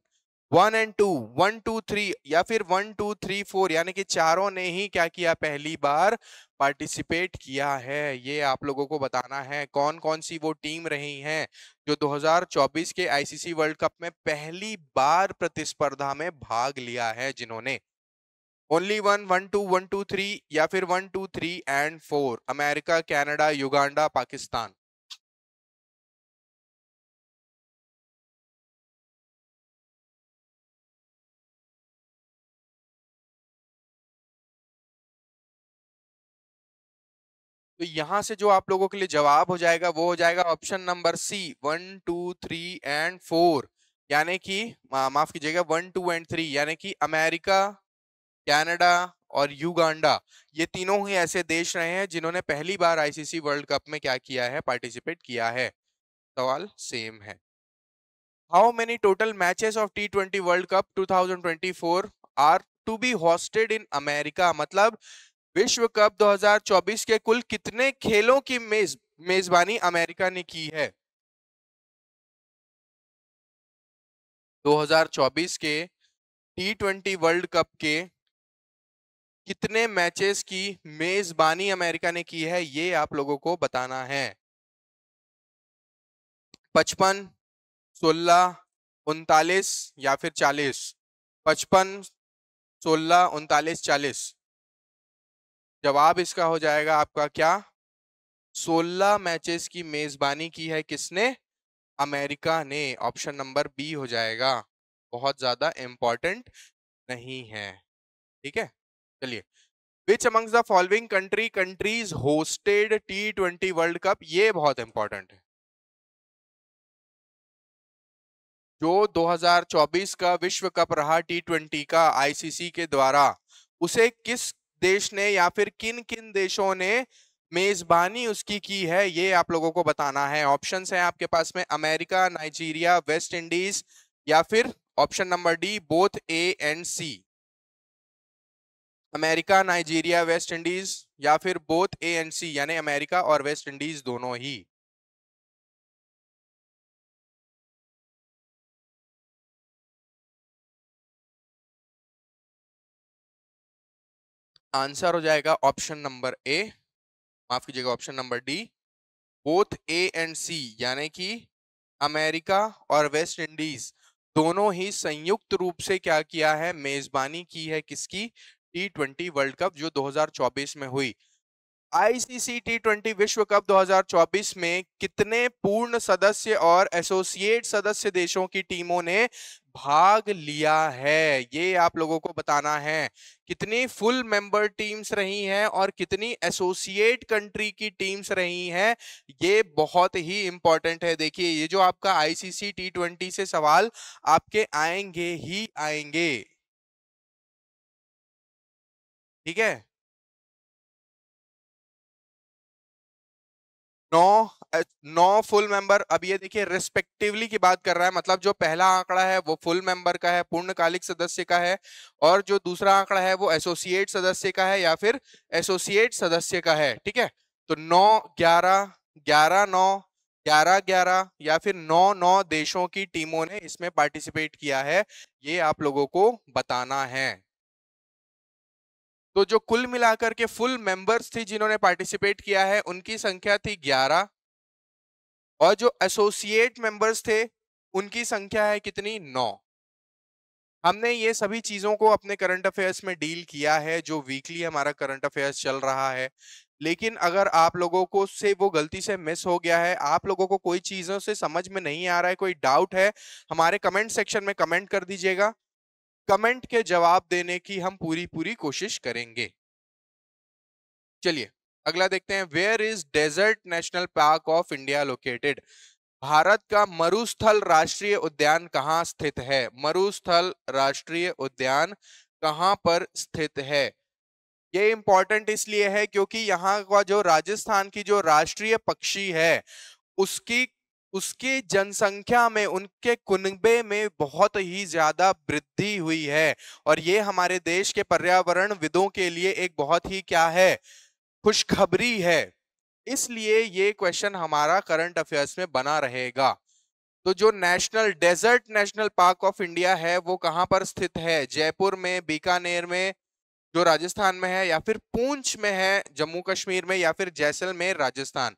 one and two one two three या फिर वन टू थ्री फोर यानी कि चारों ने ही क्या किया पहली बार पार्टिसिपेट किया है ये आप लोगों को बताना है कौन कौन सी वो टीम रही हैं जो 2024 के आईसीसी वर्ल्ड कप में पहली बार प्रतिस्पर्धा में भाग लिया है जिन्होंने only one one two one two three या फिर one two three and four America Canada Uganda Pakistan तो यहां से जो आप लोगों के लिए जवाब हो जाएगा वो हो जाएगा option number C one two three and four यानी कि माफ कीजिएगा वन टू एंड थ्री यानी कि अमेरिका कनाडा और युगांडा ये तीनों ही ऐसे देश रहे हैं जिन्होंने पहली बार आईसीसी वर्ल्ड कप में क्या किया है पार्टिसिपेट किया है सवाल सेम है how many total matches of T twenty World Cup 2024 are to be hosted in America मतलब विश्व कप 2024 के कुल कितने खेलों की मेज मेजबानी अमेरिका ने की है 2024 के टी ट्वेंटी वर्ल्ड कप के कितने मैचेस की मेजबानी अमेरिका ने की है ये आप लोगों को बताना है पचपन सोलह उनतालीस या फिर चालीस पचपन सोलह उनतालीस चालीस जवाब इसका हो जाएगा आपका क्या सोलह मैचेस की मेजबानी की है किसने अमेरिका ने ऑप्शन नंबर बी हो जाएगा बहुत ज्यादा इम्पोर्टेंट नहीं है ठीक है चलिए which amongst the following country countries hosted T twenty World Cup ये बहुत इंपॉर्टेंट है जो 2024 का विश्व कप रहा टी ट्वेंटी का आईसीसी के द्वारा उसे किस देश ने या फिर किन किन देशों ने मेजबानी उसकी की है ये आप लोगों को बताना है ऑप्शन है आपके पास में अमेरिका नाइजीरिया वेस्ट इंडीज या फिर option number D both A and C America Nigeria West Indies या फिर बोथ ए एंड सी यानी अमेरिका और वेस्ट इंडीज दोनों ही आंसर हो जाएगा ऑप्शन नंबर ए माफ कीजिएगा option number D both A and C यानी कि अमेरिका और वेस्ट इंडीज दोनों ही संयुक्त रूप से क्या किया है मेजबानी की है किसकी टी ट्वेंटी वर्ल्ड कप जो 2024 में हुई आईसीसी टी ट्वेंटी विश्व कप 2024 में कितने पूर्ण सदस्य और एसोसिएट सदस्य देशों की टीमों ने भाग लिया है ये आप लोगों को बताना है कितनी फुल मेंबर टीम्स रही हैं और कितनी एसोसिएट कंट्री की टीम्स रही हैं ये बहुत ही इंपॉर्टेंट है देखिए ये जो आपका आईसीसी टी ट्वेंटी से सवाल आपके आएंगे ही आएंगे ठीक है नौ नौ फुल मेंबर अब ये देखिए रिस्पेक्टिवली की बात कर रहा है मतलब जो पहला आंकड़ा है वो फुल मेंबर का है पूर्णकालिक सदस्य का है और जो दूसरा आंकड़ा है वो एसोसिएट सदस्य का है या फिर एसोसिएट सदस्य का है ठीक है तो नौ ग्यारह ग्यारह नौ ग्यारह ग्यारह या फिर नौ नौ देशों की टीमों ने इसमें पार्टिसिपेट किया है ये आप लोगों को बताना है तो जो कुल मिलाकर के फुल मेंबर्स थी जिन्होंने पार्टिसिपेट किया है उनकी संख्या थी ग्यारह और जो एसोसिएट मेंबर्स थे उनकी संख्या है कितनी नौ हमने ये सभी चीज़ों को अपने करंट अफेयर्स में डील किया है जो वीकली हमारा करंट अफेयर्स चल रहा है लेकिन अगर आप लोगों को से वो गलती से मिस हो गया है आप लोगों को कोई चीज़ों से समझ में नहीं आ रहा है कोई डाउट है हमारे कमेंट सेक्शन में कमेंट कर दीजिएगा कमेंट के जवाब देने की हम पूरी पूरी कोशिश करेंगे चलिए अगला देखते हैं where is Desert National Park of India located भारत का मरुस्थल राष्ट्रीय उद्यान कहाँ स्थित है मरुस्थल राष्ट्रीय उद्यान कहाँ पर स्थित है ये इंपॉर्टेंट इसलिए है क्योंकि यहाँ का जो राजस्थान की जो राष्ट्रीय पक्षी है उसकी उसकी जनसंख्या में उनके कुनबे में बहुत ही ज्यादा वृद्धि हुई है और ये हमारे देश के पर्यावरण विदों के लिए एक बहुत ही क्या है खुशखबरी है इसलिए ये क्वेश्चन हमारा करंट अफेयर्स में बना रहेगा तो जो national Desert National Park of India है वो कहाँ पर स्थित है जयपुर में बीकानेर में जो राजस्थान में है या फिर पूंछ में है जम्मू कश्मीर में या फिर जैसलमेर राजस्थान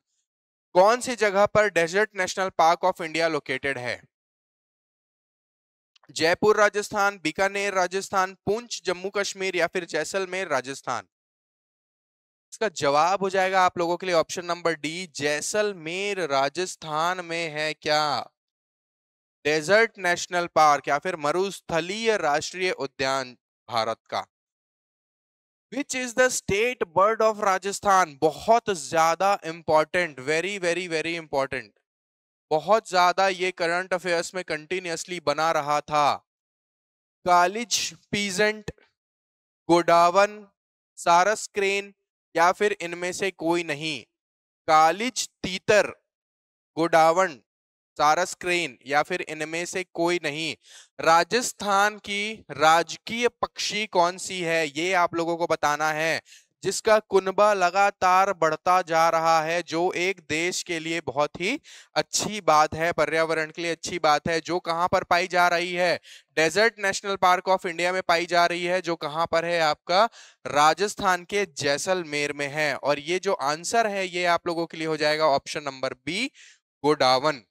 कौन सी जगह पर Desert National Park of India located है जयपुर राजस्थान बीकानेर राजस्थान पुंछ जम्मू कश्मीर या फिर जैसलमेर राजस्थान इसका जवाब हो जाएगा आप लोगों के लिए option number D Jaisalmer Rajasthan में है क्या डेजर्ट नेशनल पार्क या फिर मरुस्थलीय राष्ट्रीय उद्यान भारत का which is the state bird of Rajasthan बहुत ज्यादा important very very very important बहुत ज्यादा ये करंट अफेयर्स में कंटिन्यूसली बना रहा था कालिज पीजेंट गोडावन सारस क्रेन या फिर इनमें से कोई नहीं कालिज तीतर गोडावन सारस क्रेन या फिर इनमें से कोई नहीं राजस्थान की राजकीय पक्षी कौन सी है ये आप लोगों को बताना है जिसका कुनबा लगातार बढ़ता जा रहा है जो एक देश के लिए बहुत ही अच्छी बात है पर्यावरण के लिए अच्छी बात है जो कहाँ पर पाई जा रही है Desert National Park of India में पाई जा रही है जो कहाँ पर है आपका राजस्थान के जैसलमेर में है और ये जो आंसर है ये आप लोगों के लिए हो जाएगा ऑप्शन नंबर बी गोडावन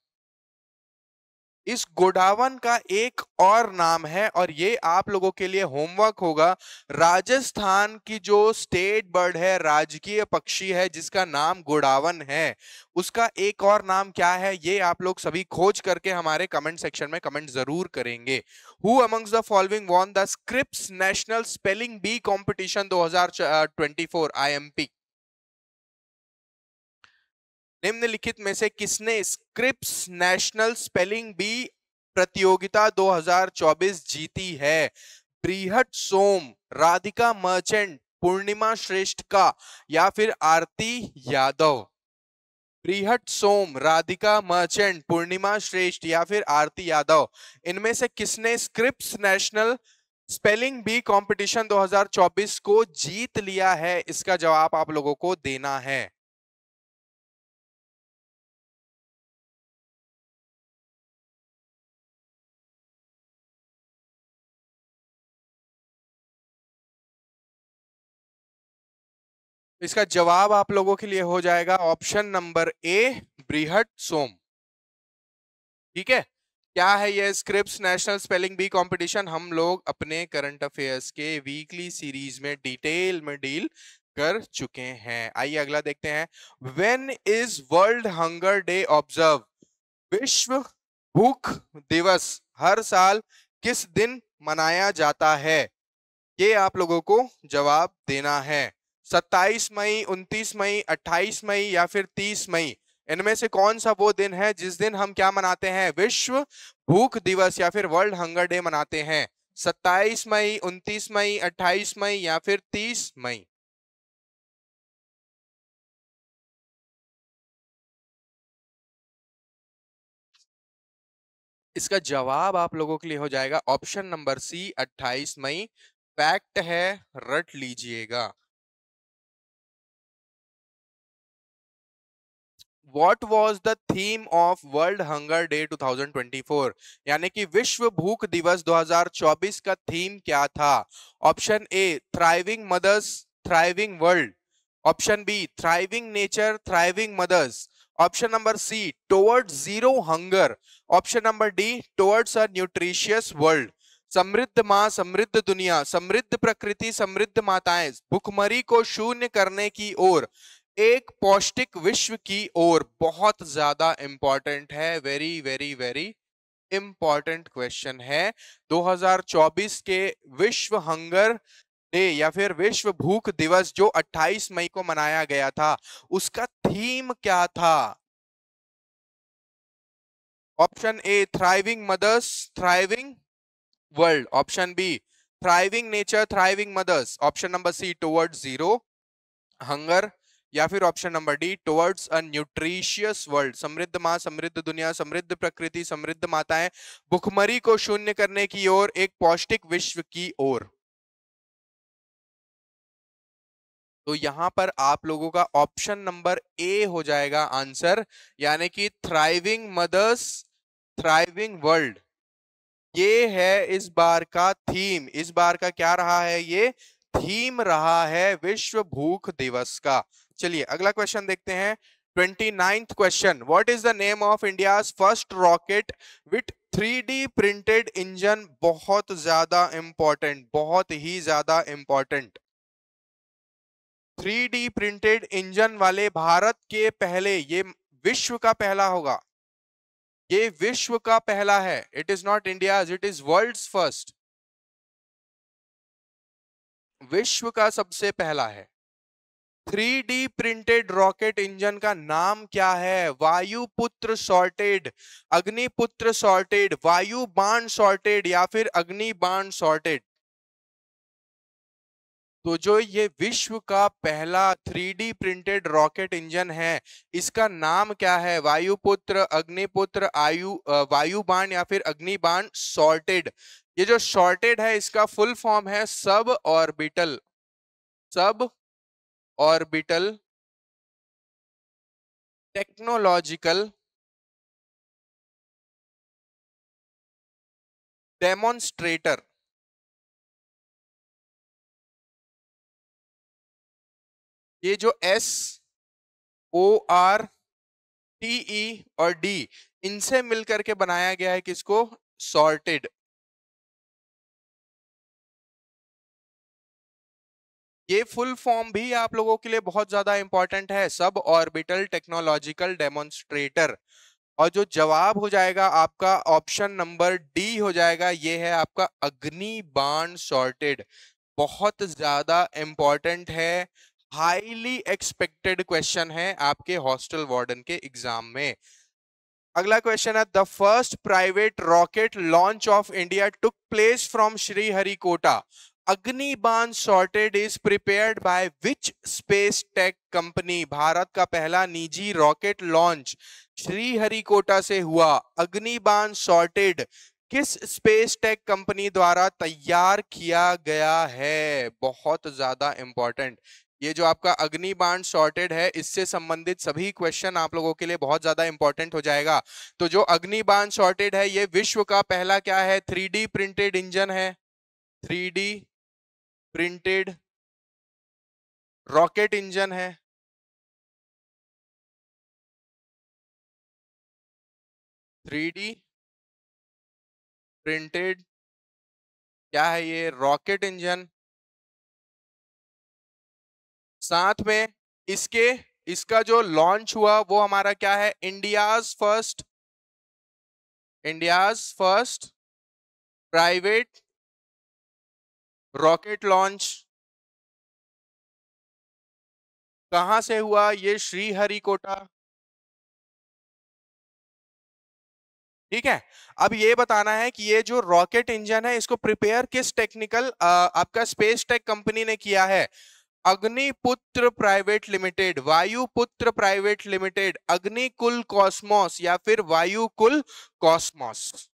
इस गोडावन का एक और नाम है और ये आप लोगों के लिए होमवर्क होगा राजस्थान की जो स्टेट बर्ड है राजकीय पक्षी है जिसका नाम गोडावन है उसका एक और नाम क्या है ये आप लोग सभी खोज करके हमारे कमेंट सेक्शन में कमेंट जरूर करेंगे who amongst the following won the Scripps National Spelling Bee competition दो हजार एम पी निम्नलिखित में से किसने स्क्रिप्स नेशनल स्पेलिंग बी प्रतियोगिता 2024 जीती है बृहट सोम राधिका मर्चेंट पूर्णिमा श्रेष्ठ का या फिर आरती यादव बृहट सोम राधिका मर्चेंट पूर्णिमा श्रेष्ठ या फिर आरती यादव इनमें से किसने Scripps National Spelling Bee competition 2024 को जीत लिया है इसका जवाब आप लोगों को देना है तो इसका जवाब आप लोगों के लिए हो जाएगा ऑप्शन नंबर ए बृहट सोम ठीक है क्या है ये script National Spelling Bee competition हम लोग अपने करंट अफेयर्स के वीकली सीरीज में डिटेल में डील कर चुके हैं आइए अगला देखते हैं when is World Hunger Day observe विश्व भूख दिवस हर साल किस दिन मनाया जाता है ये आप लोगों को जवाब देना है सत्ताईस मई उनतीस मई अट्ठाईस मई या फिर तीस मई इनमें से कौन सा वो दिन है जिस दिन हम क्या मनाते हैं विश्व भूख दिवस या फिर वर्ल्ड हंगर डे मनाते हैं सत्ताईस मई उनतीस मई अट्ठाईस मई या फिर तीस मई इसका जवाब आप लोगों के लिए हो जाएगा ऑप्शन नंबर सी 28 मई फैक्ट है रट लीजिएगा what was the theme of World Hunger Day 2024 यानी कि विश्व भूख दिवस 2024 का थीम क्या था option A thriving mothers thriving world option B thriving nature thriving mothers option number C toward zero hunger option number D towards a nutritious world समृद्ध माँ समृद्ध दुनिया समृद्ध प्रकृति समृद्ध माताएं भुखमरी को शून्य करने की ओर एक पौष्टिक विश्व की ओर बहुत ज्यादा इंपॉर्टेंट है very very very important question है 2024 के विश्व हंगर डे या फिर विश्व भूख दिवस जो 28 मई को मनाया गया था उसका थीम क्या था option A thriving mothers thriving world option B thriving nature thriving mothers option number C toward zero hunger या फिर option number D towards a nutritious world समृद्ध माँ समृद्ध दुनिया समृद्ध प्रकृति समृद्ध माताएं भुखमरी को शून्य करने की ओर एक पौष्टिक विश्व की ओर तो यहां पर आप लोगों का ऑप्शन नंबर ए हो जाएगा आंसर यानी कि थ्राइविंग मदर्स थ्राइविंग वर्ल्ड ये है इस बार का थीम इस बार का क्या रहा है ये थीम रहा है विश्व भूख दिवस का चलिए अगला क्वेश्चन देखते हैं twenty ninth question what is the name of India first rocket with three D printed engine बहुत ज्यादा इंपॉर्टेंट बहुत ही ज्यादा important three D printed engine वाले भारत के पहले ये विश्व का पहला होगा ये विश्व का पहला है it is not India it is world first विश्व का सबसे पहला है 3D प्रिंटेड रॉकेट इंजन का नाम क्या है वायुपुत्र सॉर्टेड अग्निपुत्र सॉर्टेड वायु बाण सॉर्टेड या फिर अग्नि बाण सॉर्टेड तो जो ये विश्व का पहला 3D प्रिंटेड रॉकेट इंजन है इसका नाम क्या है वायुपुत्र अग्निपुत्र आयु बाण या फिर बाण सॉर्टेड ये जो सॉर्टेड है इसका फुल फॉर्म है sub orbital sub orbital technological demonstrator ये जो S O R T E और डी इनसे मिलकर के बनाया गया है किसको सॉर्टेड ये फुल फॉर्म भी आप लोगों के लिए बहुत ज्यादा इंपॉर्टेंट है सब ऑर्बिटल टेक्नोलॉजिकल डेमोन्स्ट्रेटर और जो जवाब हो जाएगा आपका ऑप्शन नंबर डी हो जाएगा ये है आपका अग्नि बाण सॉर्टेड बहुत ज्यादा इंपॉर्टेंट है हाईली एक्सपेक्टेड क्वेश्चन है आपके हॉस्टल वार्डन के एग्जाम में अगला क्वेश्चन है the first private rocket launch of India took place from Sriharikota Agnibaan sorted is prepared by which space tech company भारत का पहला निजी रॉकेट लॉन्च श्रीहरिकोटा से हुआ अग्निबान शॉर्टेड किस स्पेस टेक कंपनी द्वारा तैयार किया गया है बहुत ज्यादा इंपॉर्टेंट ये जो आपका अग्नि शॉर्टेड है इससे संबंधित सभी क्वेश्चन आप लोगों के लिए बहुत ज्यादा इंपॉर्टेंट हो जाएगा तो जो अग्नि शॉर्टेड है ये विश्व का पहला क्या है थ्री प्रिंटेड इंजन है थ्री प्रिंटेड रॉकेट इंजन है थ्री डी प्रिंटेड क्या है ये रॉकेट इंजन साथ में इसके इसका जो लॉन्च हुआ वो हमारा क्या है India's first India's first private rocket launch कहां से हुआ ये श्रीहरिकोटा ठीक है अब ये बताना है कि ये जो रॉकेट इंजन है इसको प्रिपेयर किस टेक्निकल आपका स्पेस टेक कंपनी ने किया है Agniputra private limited Vayuputra private limited Agnikul Cosmos या फिर Vayukul Cosmos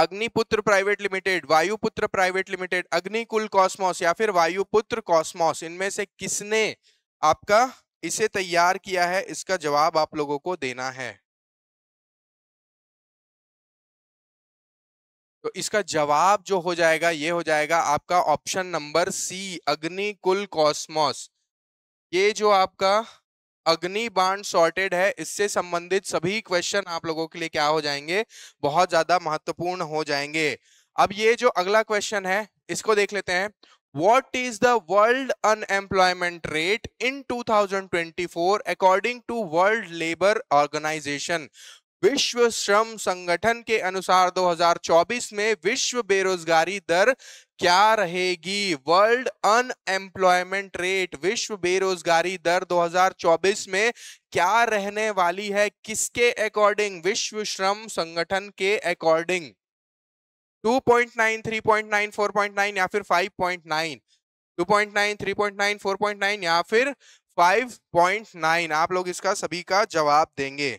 Agniputra private limited Vayuputra private limited Agnikul Cosmos या फिर वायुपुत्र कॉस्मोस इनमें से किसने आपका इसे तैयार किया है इसका जवाब आप लोगों को देना है तो इसका जवाब जो हो जाएगा ये हो जाएगा आपका option number C Agnikul Cosmos ये जो आपका अग्नि बाण सॉर्टेड है इससे संबंधित सभी क्वेश्चन आप लोगों के लिए क्या हो जाएंगे बहुत ज्यादा महत्वपूर्ण हो जाएंगे अब ये जो अगला क्वेश्चन है इसको देख लेते हैं what is the world unemployment rate in 2024 according to World Labour Organisation विश्व श्रम संगठन के अनुसार 2024 में विश्व बेरोजगारी दर क्या रहेगी वर्ल्ड अनएम्प्लॉयमेंट रेट विश्व बेरोजगारी दर 2024 में क्या रहने वाली है किसके अकॉर्डिंग विश्व श्रम संगठन के अकॉर्डिंग 2.9 3.9 4.9 या फिर 5.9 2.9 3.9 4.9 या फिर 5.9 आप लोग इसका सभी का जवाब देंगे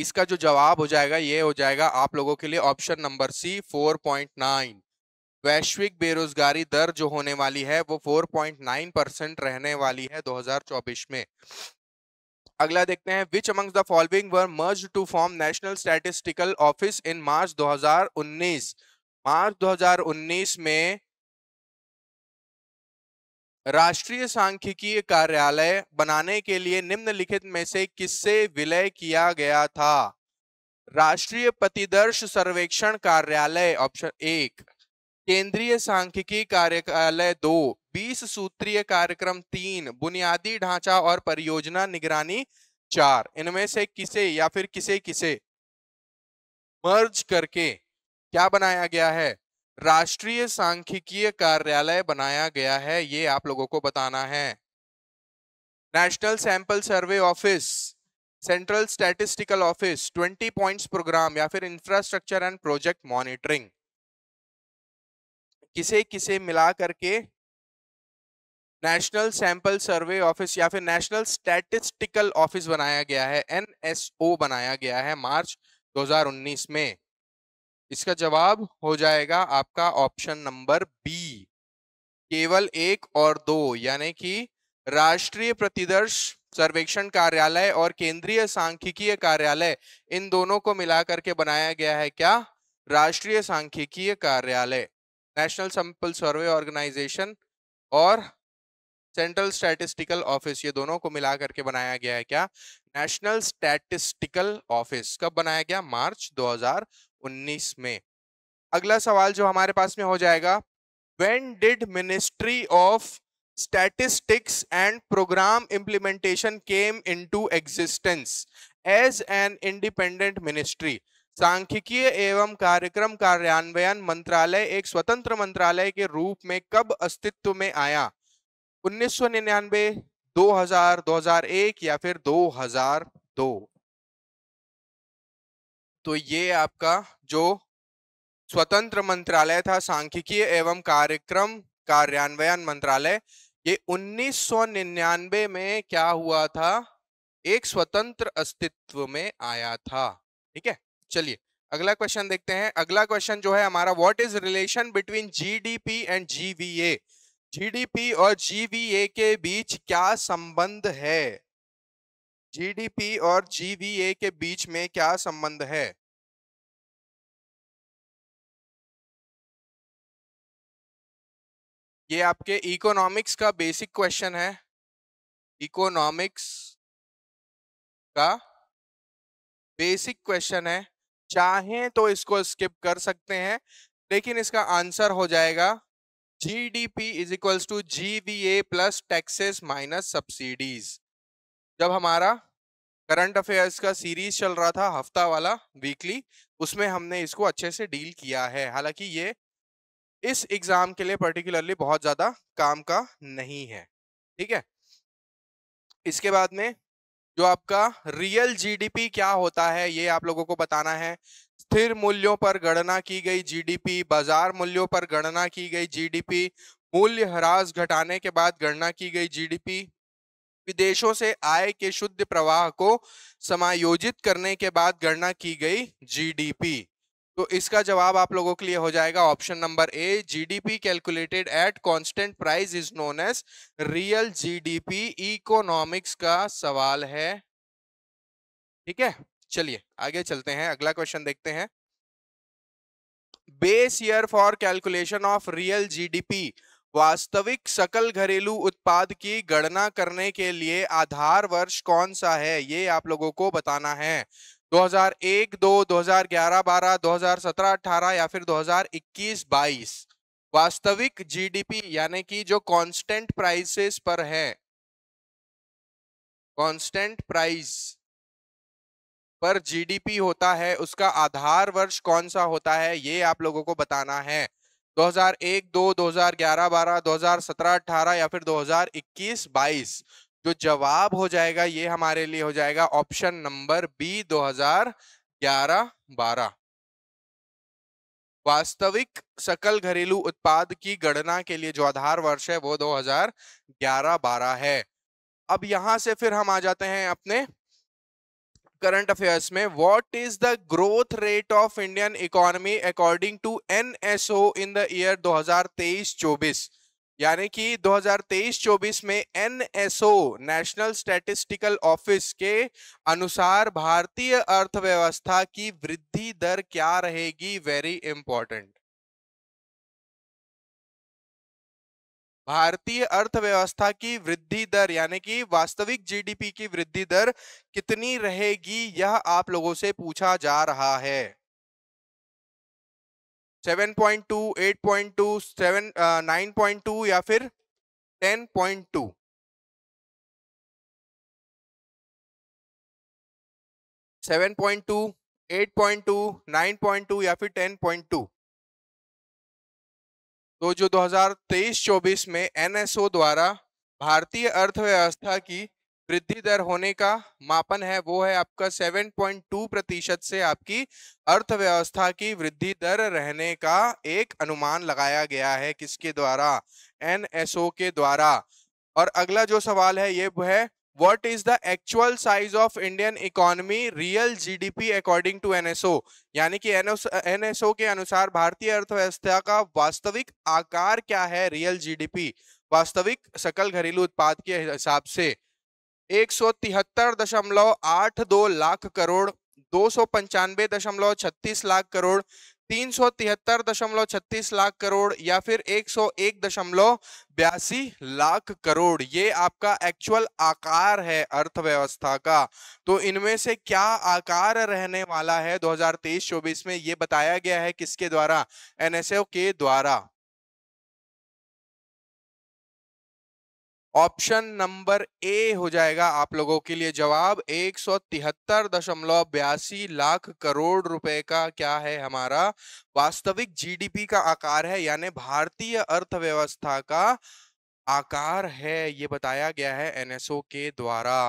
इसका जो जवाब हो जाएगा ये हो जाएगा आप लोगों के लिए ऑप्शन नंबर सी 4.9 वैश्विक बेरोजगारी दर जो होने वाली है वो 4.9 परसेंट रहने वाली है 2024 में अगला देखते हैं which among the following were merge to form National Statistical Office in March 2019 मार्च 2019 में राष्ट्रीय सांख्यिकीय कार्यालय बनाने के लिए निम्नलिखित में से किससे विलय किया गया था राष्ट्रीय प्रतिदर्श सर्वेक्षण कार्यालय ऑप्शन एक केंद्रीय सांख्यिकी कार्यालय दो बीस सूत्रीय कार्यक्रम तीन बुनियादी ढांचा और परियोजना निगरानी चार इनमें से किसे या फिर किसे किसे मर्ज करके क्या बनाया गया है राष्ट्रीय सांख्यिकीय कार्यालय बनाया गया है ये आप लोगों को बताना है National Sample Survey Office Central Statistical Office 20 points programme या फिर इंफ्रास्ट्रक्चर एंड प्रोजेक्ट मॉनिटरिंग किसे किसे मिला करके नेशनल सैंपल सर्वे ऑफिस या फिर नेशनल स्टैटिस्टिकल ऑफिस बनाया गया है एनएसओ बनाया गया है मार्च 2019 में इसका जवाब हो जाएगा आपका ऑप्शन नंबर बी केवल एक और दो यानी कि राष्ट्रीय प्रतिदर्श सर्वेक्षण कार्यालय और केंद्रीय सांख्यिकीय कार्यालय इन दोनों को मिलाकर के बनाया गया है क्या राष्ट्रीय सांख्यिकीय कार्यालय नेशनल सैंपल सर्वे ऑर्गेनाइजेशन और सेंट्रल स्टैटिस्टिकल ऑफिस ये दोनों को मिला करके बनाया गया है क्या नेशनल स्टैटिस्टिकल ऑफिस कब बनाया गया मार्च 2019 में अगला सवाल जो हमारे पास में हो जाएगा when did Ministry of Statistics and Programme Implementation came into existence as an independent ministry सांख्यिकीय एवं कार्यक्रम कार्यान्वयन मंत्रालय एक स्वतंत्र मंत्रालय के रूप में कब अस्तित्व में आया 1999, 2000, 2001 या फिर 2002 तो ये आपका जो स्वतंत्र मंत्रालय था सांख्यिकीय एवं कार्यक्रम कार्यान्वयन मंत्रालय ये 1999 में क्या हुआ था एक स्वतंत्र अस्तित्व में आया था ठीक है चलिए अगला क्वेश्चन देखते हैं अगला क्वेश्चन जो है हमारा what is relation between GDP and GVA GDP और जीवीए के बीच क्या संबंध है जीडीपी और जीवीए के बीच में क्या संबंध है ये आपके इकोनॉमिक्स का बेसिक क्वेश्चन है इकोनॉमिक्स का बेसिक क्वेश्चन है चाहें तो इसको स्किप कर सकते हैं लेकिन इसका आंसर हो जाएगा GDP is equals to GVA plus taxes minus subsidies जब हमारा करंट अफेयर्स का सीरीज चल रहा था हफ्ता वाला वीकली उसमें हमने इसको अच्छे से डील किया है हालांकि ये इस एग्जाम के लिए पर्टिकुलरली बहुत ज्यादा काम का नहीं है ठीक है इसके बाद में जो आपका रियल जीडीपी क्या होता है ये आप लोगों को बताना है स्थिर मूल्यों पर गणना की गई जीडीपी बाजार मूल्यों पर गणना की गई जीडीपी मूल्य ह्रास घटाने के बाद गणना की गई जीडीपी विदेशों से आय के शुद्ध प्रवाह को समायोजित करने के बाद गणना की गई जीडीपी तो इसका जवाब आप लोगों के लिए हो जाएगा option number A GDP calculated at constant price is known as real GDP economics का सवाल है ठीक है चलिए आगे चलते हैं अगला क्वेश्चन देखते हैं base year for calculation of real GDP वास्तविक सकल घरेलू उत्पाद की गणना करने के लिए आधार वर्ष कौन सा है ये आप लोगों को बताना है 2001, 2, 2011, 12, 2017, 18 या फिर 2021, 22 वास्तविक जीडीपी यानी कि जो कांस्टेंट प्राइसेस पर है कांस्टेंट प्राइस पर जीडीपी होता है उसका आधार वर्ष कौन सा होता है ये आप लोगों को बताना है 2001, 2, दो 12, 2017, 18 या फिर 2021, 22 जो जवाब हो जाएगा ये हमारे लिए हो जाएगा ऑप्शन नंबर बी 2011, 12 वास्तविक सकल घरेलू उत्पाद की गणना के लिए जो आधार वर्ष है वो 2011-12 है अब यहां से फिर हम आ जाते हैं अपने करंट अफेयर्स में what is the growth rate of Indian economy according to NSO in the year 2023-24 यानी कि 2023-24 में एनएसओ नेशनल स्टैटिस्टिकल ऑफिस के अनुसार भारतीय अर्थव्यवस्था की वृद्धि दर क्या रहेगी वेरी इंपॉर्टेंट भारतीय अर्थव्यवस्था की वृद्धि दर यानी कि वास्तविक जीडीपी की वृद्धि दर कितनी रहेगी यह आप लोगों से पूछा जा रहा है 7.2, 8.2, 7, 9.2 या फिर 10.2 7.2, 8.2, 9.2 या फिर 10.2 तो जो 2023-24 में एनएसओ द्वारा भारतीय अर्थव्यवस्था की वृद्धि दर होने का मापन है वो है आपका 7.2 प्रतिशत से आपकी अर्थव्यवस्था की वृद्धि दर रहने का एक अनुमान लगाया गया है किसके द्वारा एनएसओ के द्वारा और अगला जो सवाल है ये है what is the actual size of Indian economy real GDP according to NSO यानी कि NSO के अनुसार भारतीय अर्थव्यवस्था का वास्तविक आकार क्या है रियल जी डी पी वास्तविक सकल घरेलू उत्पाद के हिसाब से एक सौ तिहत्तर दशमलव आठ दो लाख करोड़ दो सौ पंचानवे दशमलव छत्तीस लाख करोड़ तीन सौ तिहत्तर दशमलव छत्तीस लाख करोड़ या फिर एक सौ एक दशमलव बयासी लाख करोड़ ये आपका एक्चुअल आकार है अर्थव्यवस्था का तो इनमें से क्या आकार रहने वाला है 2023-24 में ये बताया गया है किसके द्वारा एनएसओ के द्वारा ऑप्शन नंबर ए हो जाएगा आप लोगों के लिए जवाब एक सौ तिहत्तर दशमलव बयासी लाख करोड़ रुपए का क्या है हमारा वास्तविक जीडीपी का आकार है यानी भारतीय अर्थव्यवस्था का आकार है ये बताया गया है एनएसओ के द्वारा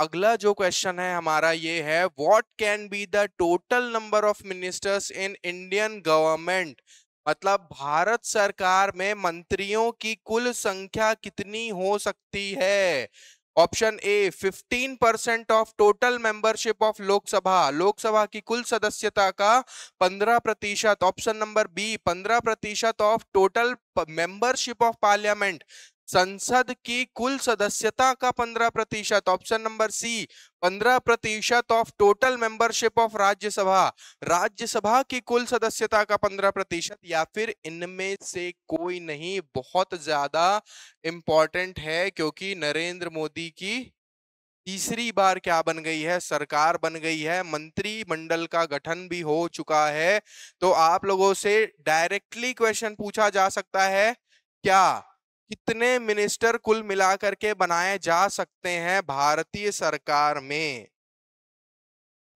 अगला जो क्वेश्चन है हमारा ये है what can be the total number of ministers in Indian government मतलब भारत सरकार में मंत्रियों की कुल संख्या कितनी हो सकती है option A 15 percent of total membership of Lok Sabha Lok Sabha की कुल सदस्यता का 15 प्रतिशत ऑप्शन नंबर बी 15 प्रतिशत of total membership of parliament संसद की कुल सदस्यता का पंद्रह प्रतिशत ऑप्शन नंबर सी पंद्रह प्रतिशत of total membership of Rajya Sabha Rajya Sabha की कुल सदस्यता का पंद्रह प्रतिशत या फिर इनमें से कोई नहीं बहुत ज्यादा इंपॉर्टेंट है क्योंकि नरेंद्र मोदी की तीसरी बार क्या बन गई है सरकार बन गई है मंत्रिमंडल का गठन भी हो चुका है तो आप लोगों से डायरेक्टली क्वेश्चन पूछा जा सकता है क्या कितने मिनिस्टर कुल मिलाकर के बनाए जा सकते हैं भारतीय सरकार में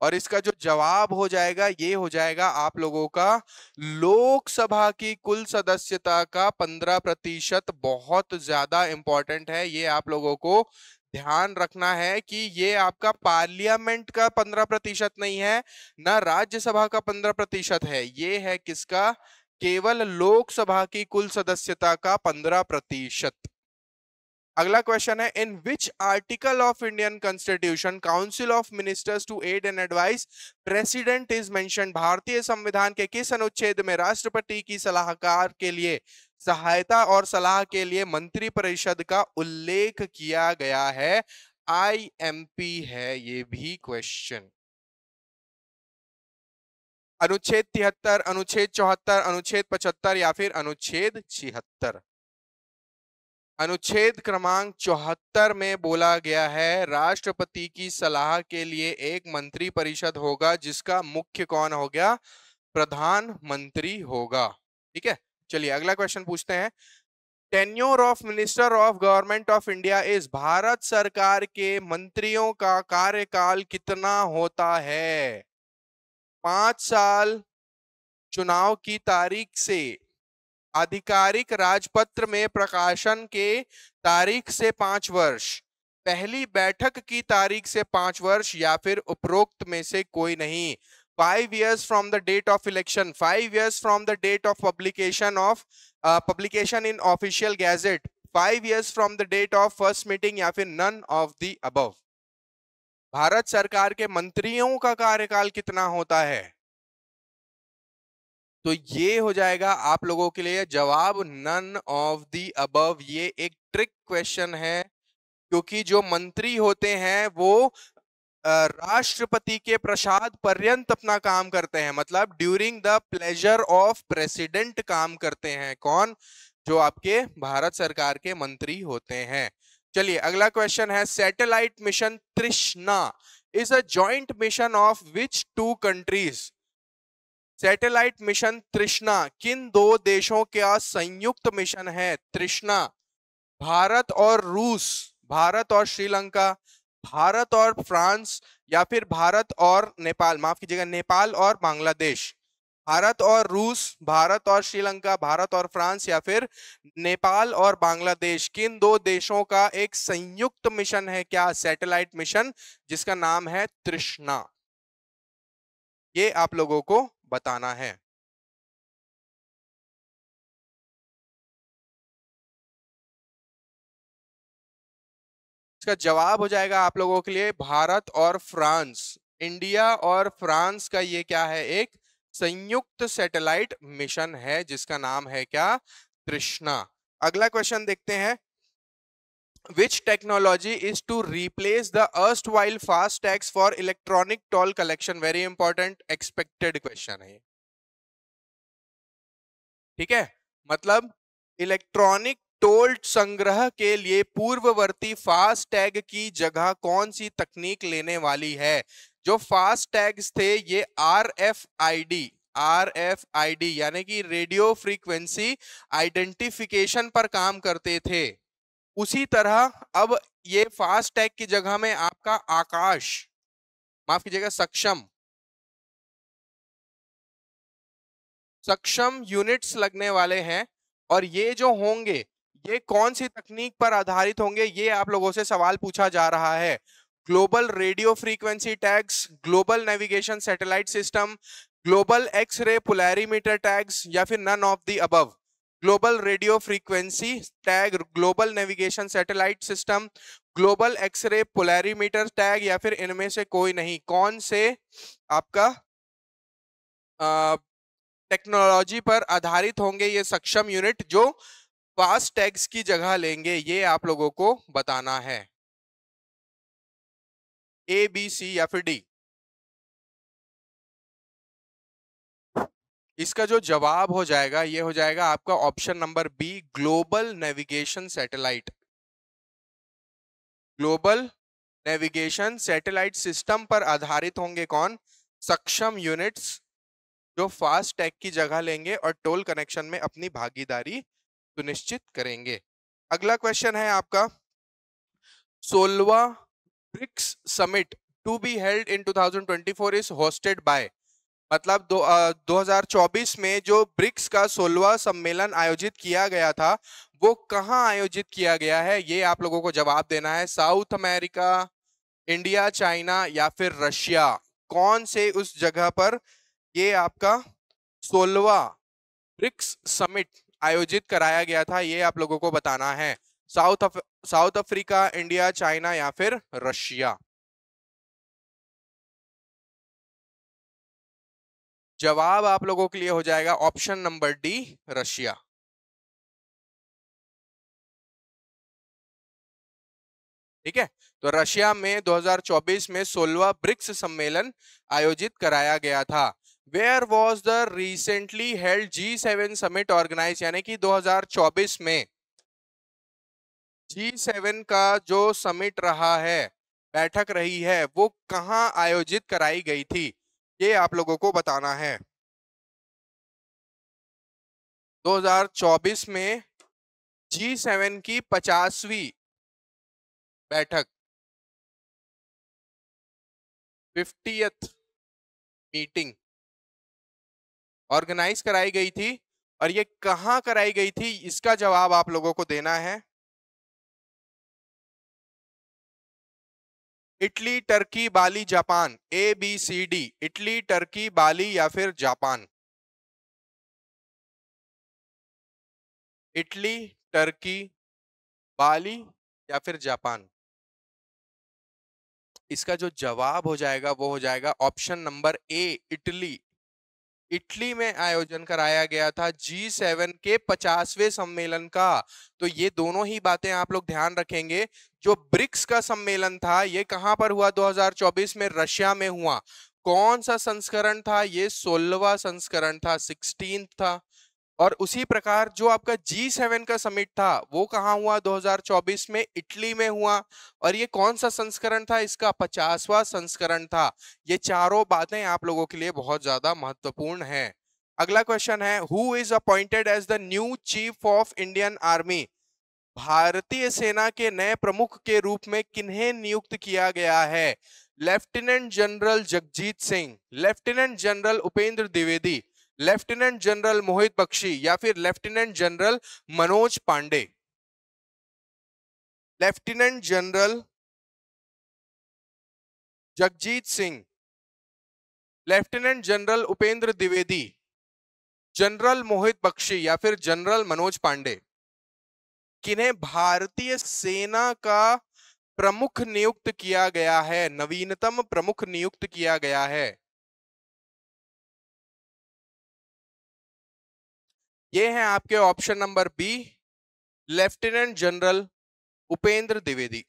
और इसका जो जवाब हो जाएगा ये हो जाएगा आप लोगों का लोकसभा की कुल सदस्यता का पंद्रह प्रतिशत बहुत ज्यादा इंपॉर्टेंट है ये आप लोगों को ध्यान रखना है कि ये आपका पार्लियामेंट का पंद्रह प्रतिशत नहीं है ना राज्यसभा का पंद्रह प्रतिशत है ये है किसका केवल लोकसभा की कुल सदस्यता का पंद्रह प्रतिशत अगला क्वेश्चन है in which article of Indian constitution council of ministers to aid and advise president is mention भारतीय संविधान के किस अनुच्छेद में राष्ट्रपति की सलाहकार के लिए सहायता और सलाह के लिए मंत्री परिषद का उल्लेख किया गया है आईएमपी है ये भी क्वेश्चन अनुच्छेद तिहत्तर अनुच्छेद चौहत्तर अनुच्छेद पचहत्तर या फिर अनुच्छेद छिहत्तर अनुच्छेद क्रमांक चौहत्तर में बोला गया है राष्ट्रपति की सलाह के लिए एक मंत्री परिषद होगा जिसका मुख्य कौन हो गया प्रधानमंत्री होगा ठीक है चलिए अगला क्वेश्चन पूछते हैं tenure of minister of government of India इस भारत सरकार के मंत्रियों का कार्यकाल कितना होता है पांच साल चुनाव की तारीख से आधिकारिक राजपत्र में प्रकाशन के तारीख से पांच वर्ष पहली बैठक की तारीख से पांच वर्ष या फिर उपरोक्त में से कोई नहीं five years from the date of election five years from the date of publication of publication in official gazette five years from the date of first meeting या फिर नन ऑफ द अबव भारत सरकार के मंत्रियों का कार्यकाल कितना होता है तो ये हो जाएगा आप लोगों के लिए जवाब नन ऑफ दी अबव ये एक ट्रिक क्वेश्चन है क्योंकि जो मंत्री होते हैं वो राष्ट्रपति के प्रसाद पर्यंत अपना काम करते हैं मतलब during the pleasure of president काम करते हैं कौन जो आपके भारत सरकार के मंत्री होते हैं चलिए अगला क्वेश्चन है satellite mission Trishna is a joint mission of which two countries satellite mission Trishna किन दो देशों का संयुक्त मिशन है त्रिश्ना भारत और रूस भारत और श्रीलंका भारत और फ्रांस या फिर भारत और नेपाल माफ कीजिएगा नेपाल और बांग्लादेश भारत और रूस भारत और श्रीलंका भारत और फ्रांस या फिर नेपाल और बांग्लादेश किन दो देशों का एक संयुक्त मिशन है क्या सैटेलाइट मिशन जिसका नाम है तृष्णा ये आप लोगों को बताना है इसका जवाब हो जाएगा आप लोगों के लिए भारत और फ्रांस इंडिया और फ्रांस का ये क्या है एक संयुक्त सैटेलाइट मिशन है जिसका नाम है क्या कृष्णा अगला क्वेश्चन देखते हैं which technology is to replace the erstwhile FASTag for electronic toll collection very important expected question है ठीक है मतलब इलेक्ट्रॉनिक टोल संग्रह के लिए पूर्ववर्ती फास्ट टैग की जगह कौन सी तकनीक लेने वाली है जो फास्ट टैग्स थे ये R F I D R F I D यानी कि रेडियो फ्रीक्वेंसी आइडेंटिफिकेशन पर काम करते थे उसी तरह अब ये फास्ट टैग की जगह में आपका आकाश माफ कीजिएगा सक्षम सक्षम यूनिट्स लगने वाले हैं और ये जो होंगे ये कौन सी तकनीक पर आधारित होंगे ये आप लोगों से सवाल पूछा जा रहा है global radio frequency tags global navigation satellite system global X ray polarimeter tags या फिर none of the above global radio frequency tag global navigation satellite system global X ray polarimeter tag या फिर इनमें से कोई नहीं कौन से आपका टेक्नोलॉजी पर आधारित होंगे ये सक्षम यूनिट जो फास्ट टैग्स की जगह लेंगे ये आप लोगों को बताना है ए बी सी या फिर डी इसका जो जवाब हो जाएगा ये हो जाएगा आपका option number B global navigation satellite global navigation satellite system पर आधारित होंगे कौन सक्षम यूनिट्स जो फास्ट टैग की जगह लेंगे और टोल कनेक्शन में अपनी भागीदारी सुनिश्चित करेंगे अगला क्वेश्चन है आपका सोलवा BRICS summit to be held in 2024 is hosted by मतलब दो, आ, 2024 में जो ब्रिक्स का सोलवा सम्मेलन आयोजित किया गया था वो कहाँ आयोजित किया गया है ये आप लोगों को जवाब देना है साउथ अमेरिका इंडिया चाइना या फिर रशिया कौन से उस जगह पर ये आपका सोलवा ब्रिक्स समिट आयोजित कराया गया था ये आप लोगों को बताना है South South Africa India China या फिर रशिया जवाब आप लोगों के लिए हो जाएगा ऑप्शन नंबर डी रशिया ठीक है तो रशिया में 2024 में सोलवा ब्रिक्स सम्मेलन आयोजित कराया गया था where was the recently held G seven summit organise यानी कि 2024 में जी सेवन का जो समिट रहा है बैठक रही है वो कहाँ आयोजित कराई गई थी ये आप लोगों को बताना है 2024 में जी सेवन की पचासवीं बैठक फिफ्टीथ मीटिंग ऑर्गेनाइज कराई गई थी और ये कहाँ कराई गई थी इसका जवाब आप लोगों को देना है Italy Turkey Bali Japan A B C D Italy Turkey Bali या फिर जापान इटली टर्की बाली या फिर जापान इसका जो जवाब हो जाएगा वो हो जाएगा option number A Italy Italy में आयोजन कराया गया था जी सेवन के पचासवें सम्मेलन का तो ये दोनों ही बातें आप लोग ध्यान रखेंगे जो ब्रिक्स का सम्मेलन था ये कहाँ पर हुआ 2024 में रशिया में हुआ कौन सा संस्करण था ये सोलवा संस्करण था सिक्सटीन था और उसी प्रकार जो आपका जी सेवन का समिट था वो कहाँ हुआ 2024 में इटली में हुआ और ये कौन सा संस्करण था इसका पचासवा संस्करण था ये चारों बातें आप लोगों के लिए बहुत ज्यादा महत्वपूर्ण है अगला क्वेश्चन है who is appointed as the new chief of Indian army भारतीय सेना के नए प्रमुख के रूप में किन्हें नियुक्त किया गया है lieutenant general Jagjit Singh lieutenant general Upendra Dwivedi lieutenant general Mohit Bakshi या फिर lieutenant general Manoj Pande lieutenant general Jagjit Singh lieutenant general Upendra Dwivedi general Mohit Bakshi या फिर जनरल मनोज पांडे किन्हें भारतीय सेना का प्रमुख नियुक्त किया गया है नवीनतम प्रमुख नियुक्त किया गया है ये हैं आपके option number B lieutenant general Upendra Dwivedi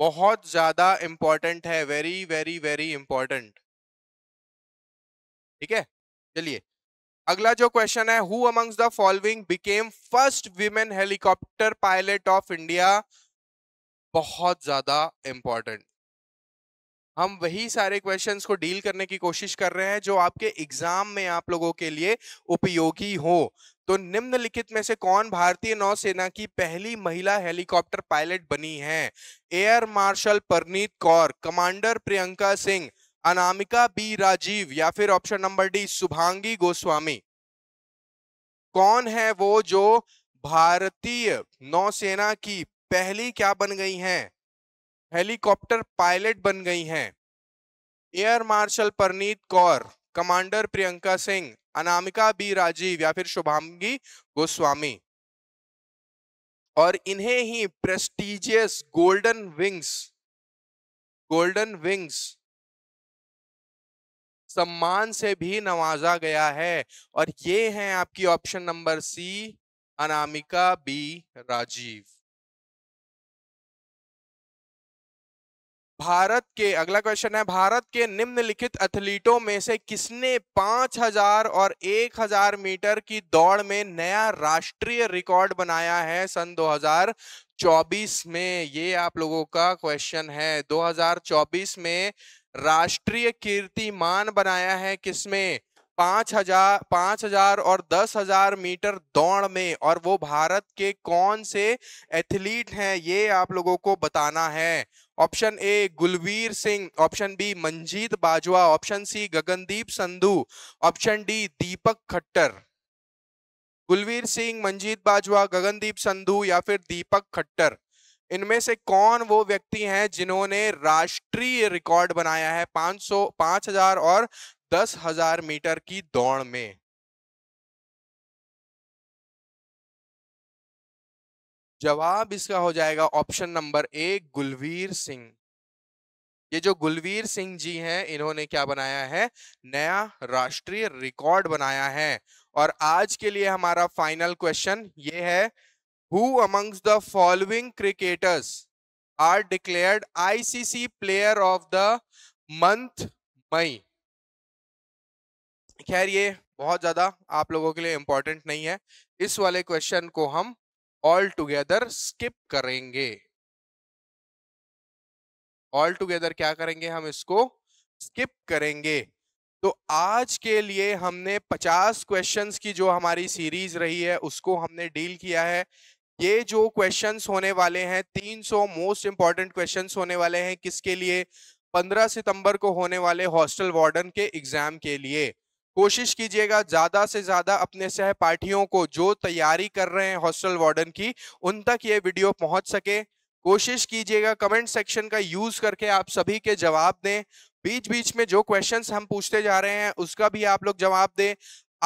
बहुत ज्यादा इंपॉर्टेंट है वेरी वेरी वेरी इंपॉर्टेंट ठीक है चलिए अगला जो क्वेश्चन है who amongst the following became first women helicopter pilot of India बहुत ज्यादा इंपॉर्टेंट हम वही सारे क्वेश्चंस को डील करने की कोशिश कर रहे हैं जो आपके एग्जाम में आप लोगों के लिए उपयोगी हो तो निम्नलिखित में से कौन भारतीय नौसेना की पहली महिला हेलीकॉप्टर पायलट बनी है air marshal Parneet Kaur commander Priyanka Singh Anamika B Rajiv या फिर option number D Shubhangi Goswami कौन है वो जो भारतीय नौसेना की पहली क्या बन गई हैं हेलीकॉप्टर पायलट बन गई हैं air marshal Parneet Kaur commander Priyanka Singh Anamika B Rajiv या फिर शुभांगी गोस्वामी और इन्हें ही prestigious golden wings golden wings सम्मान से भी नवाजा गया है और ये हैं आपकी option number C Anamika B Rajiv Bharat के अगला क्वेश्चन है भारत के निम्नलिखित एथलीटों में से किसने 5000 और 1000 मीटर की दौड़ में नया राष्ट्रीय रिकॉर्ड बनाया है सन 2024 में ये आप लोगों का क्वेश्चन है 2024 में राष्ट्रीय कीर्तिमान बनाया है किसमें पांच हजार पांच हजार और दस हजार मीटर दौड़ में और वो भारत के कौन से एथलीट हैं ये आप लोगों को बताना है option A Gulveer Singh option B Manjeet Bajwa option C Gagandeep Sandhu option D Deepak Khattar Gulveer Singh Manjeet Bajwa Gagandeep Sandhu या फिर दीपक खट्टर इनमें से कौन वो व्यक्ति हैं जिन्होंने राष्ट्रीय रिकॉर्ड बनाया है 500 5000 और दस हजार मीटर की दौड़ में जवाब इसका हो जाएगा option number A Gulveer Singh ये जो गुलवीर सिंह जी हैं इन्होंने क्या बनाया है नया राष्ट्रीय रिकॉर्ड बनाया है और आज के लिए हमारा फाइनल क्वेश्चन ये है who amongst the following cricketers are declared ICC player of the month May खैर ये बहुत ज़्यादा आप लोगों के लिए इंपॉर्टेंट नहीं है इस वाले क्वेश्चन को हम ऑल टुगेदर स्किप करेंगे ऑल टुगेदर क्या करेंगे हम इसको स्किप करेंगे तो आज के लिए हमने 50 क्वेश्चंस की जो हमारी सीरीज रही है उसको हमने डील किया है ये जो क्वेश्चंस होने वाले हैं 300 मोस्ट इंपॉर्टेंट क्वेश्चंस होने वाले हैं किसके लिए 15 सितंबर को होने वाले हॉस्टल वार्डन के एग्जाम के लिए कोशिश कीजिएगा ज़्यादा से ज़्यादा अपने सहपाठियों को जो तैयारी कर रहे हैं हॉस्टल वार्डन की उन तक ये वीडियो पहुंच सके कोशिश कीजिएगा कमेंट सेक्शन का यूज़ करके आप सभी के जवाब दें बीच बीच में जो क्वेश्चंस हम पूछते जा रहे हैं उसका भी आप लोग जवाब दें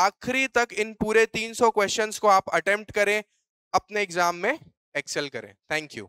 आखिरी तक इन पूरे 300 क्वेश्चंस को आप अटेम्प्ट करें अपने एग्जाम में एक्सेल करें थैंक यू